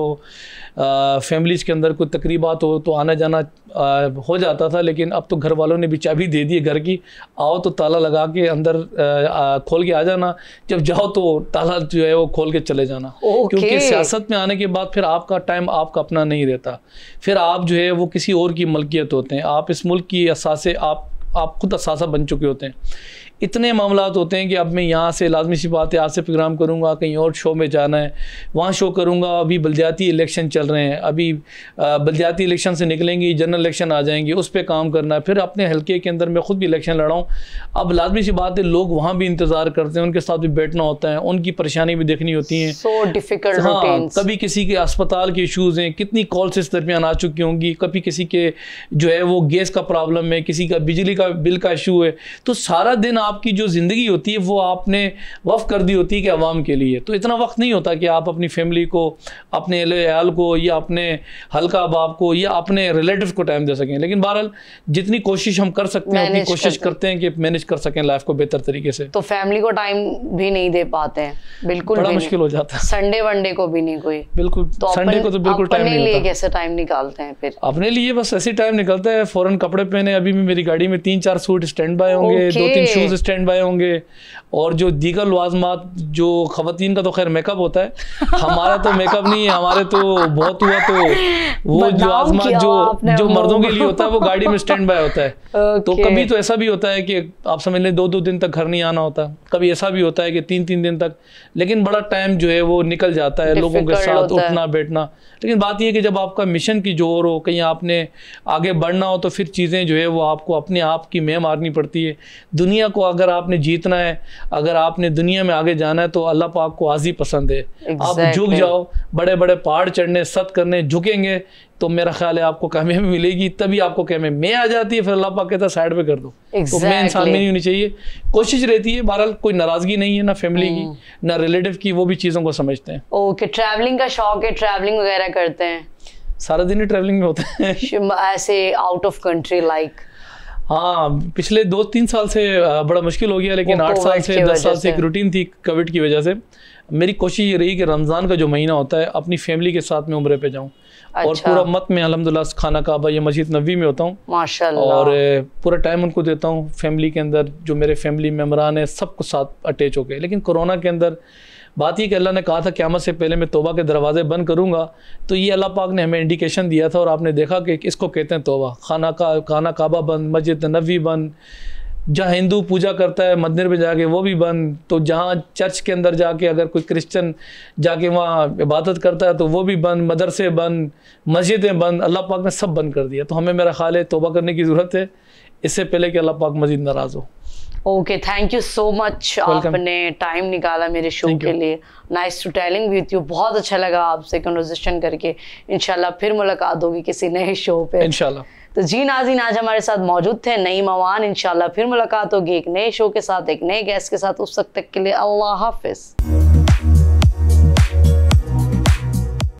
फैमिलीज के अंदर कोई तकरीबात हो तो आना जाना आ, हो जाता था लेकिन अब तो घर वालों ने भी चाबी दे दी घर की आओ तो ताला लगा के अंदर आ, आ, खोल के आ जाना जब जाओ तो ताला जो है वो खोल के चले जाना okay. क्योंकि सियासत में आने के बाद फिर आपका टाइम आपका अपना नहीं रहता फिर आप जो है वो किसी और की मलकियत होते हैं आप इस मुल्क की असासे आप आप खुद असासा बन चुके होते हैं इतने मामला होते हैं कि अब मैं यहाँ से लाजमी सी बात है आज से प्रोग्राम करूँगा कहीं और शो में जाना है वहाँ शो करूँगा अभी बलदियाती इलेक्शन चल रहे हैं अभी बलदियाती इलेक्शन से निकलेंगी जनरल इलेक्शन आ जाएंगे उस पर काम करना है फिर अपने हल्के के अंदर मैं खुद भी इलेक्शन लड़ाऊँ अब लाजमी सी बात है लोग वहाँ भी इंतज़ार करते हैं उनके साथ भी बैठना होता है उनकी परेशानी भी देखनी होती हैं डिफ़िकल्ट हाँ कभी किसी के अस्पताल के इशूज़ हैं कितनी कॉल्स इस दरमियान आ चुकी होंगी कभी किसी के जो है वो गैस का प्रॉब्लम है किसी का बिजली का बिल का इशू है तो सारा दिन आपकी जो ज़िंदगी होती है वो आपने वफ़ कर दी होती है कि आवाम के लिए तो इतना वक्त नहीं होता कि आप अपनी फैमिली को अपने अहल को या अपने हल्का बाप को या अपने रिलेटिव को टाइम दे सकें लेकिन बहरहाल जितनी कोशिश हम कर सकते हैं उतनी कोशिश करते हैं कि मैनेज कर सकें लाइफ को बेहतर तरीके से तो फैमिली को टाइम भी नहीं दे पाते हैं बिल्कुल बड़ा मुश्किल हो जाता है संडे वनडे को भी नहीं कोई बिल्कुल संडे तो को तो बिल्कुल टाइम नहीं लिए कैसे टाइम निकालते हैं फिर अपने लिए बस ऐसे टाइम निकलता है फ़ौरन कपड़े पहने अभी भी मेरी गाड़ी में तीन चार सूट स्टैंड बाय होंगे दो तीन शूज स्टैंड बाय होंगे और जो दीगर लवाजमात जो खातन का तो खैर मेकअप होता है हमारा तो मेकअप नहीं है हमारे तो बहुत हुआ तो वो लवाजमात जो जो मर्दों के लिए होता है वो गाड़ी में स्टैंड बाय होता है तो कभी तो ऐसा भी होता है कि आप समझ लें दो दो दिन तक घर नहीं आना होता कभी ऐसा भी होता है कि तीन तीन दिन तक लेकिन बड़ा टाइम जो है वो निकल जाता है लोगों के साथ उठना बैठना लेकिन बात यह कि जब आपका मिशन की जोर हो कहीं आपने आगे बढ़ना हो तो फिर चीज़ें जो है वो आपको अपने आप की मेह मारनी पड़ती है दुनिया को अगर आपने जीतना है अगर आपने दुनिया में आगे जाना है तो अल्लाह पाक को आज ही पसंद है exactly. आप झुक जाओ बड़े बड़े पहाड़ चढ़ने सत करने झुकेंगे तो मेरा ख्याल है आपको कामयाबी मिलेगी तभी आपको कहमे मैं आ जाती है फिर अल्लाह पाक कहता साइड पे कर दो exactly. तो मैं इंसान में नहीं होनी चाहिए कोशिश रहती है बहरहाल कोई नाराजगी नहीं है ना फैमिली की hmm. ना रिलेटिव की वो भी चीज़ों को समझते हैं ओके ट्रैवलिंग का शौक है ट्रैवलिंग वगैरह करते हैं सारा दिन ही ट्रैवलिंग में होते हैं ऐसे आउट ऑफ कंट्री लाइक हाँ पिछले दो तीन साल से बड़ा मुश्किल हो गया लेकिन आठ साल से दस साल से एक रूटीन थी कोविड की वजह से मेरी कोशिश ये रही कि रमज़ान का जो महीना होता है अपनी फैमिली के साथ में उम्र पे जाऊँ अच्छा। और पूरा मत में अलहमदिल्ला खाना काबा या मस्जिद नबी में होता हूँ और पूरा टाइम उनको देता हूँ फैमिली के अंदर जो मेरे फैमिली मेम्बरान है सबको साथ अटैच हो गए लेकिन कोरोना के अंदर बात यह कि अल्लाह ने कहा था क्यामत से पहले मैं तोबा के दरवाज़े बंद करूँगा तो ये अल्लाह पाक ने हमें इंडिकेशन दिया था और आपने देखा कि इसको कहते हैं तोबा खाना का खाना काबा बंद मस्जिद नबी बंद जहाँ हिंदू पूजा करता है मंदिर में जाके वो भी बंद तो जहाँ चर्च के अंदर जाके अगर कोई क्रिश्चियन जाके वहाँ इबादत करता है तो वो भी बंद मदरसे बंद मस्जिदें बंद अल्लाह पाक ने सब बंद कर दिया तो हमें मेरा ख्याल है तोबा करने की ज़रूरत है इससे पहले कि अल्लाह पाक मज़ीद नाराज़ हो okay thank you so much आपने टाइम निकाला मेरे शो के लिए nice to telling with you बहुत अच्छा लगा आपसे कन्वर्जेशन करके इनशाला फिर मुलाकात होगी किसी नए शो पे इनशाला तो जी नाजीन आज हमारे साथ मौजूद थे नई मवान इनशाला फिर मुलाकात होगी एक नए शो के साथ एक नए गेस्ट के साथ उस तक के लिए अल्लाह हाफिज़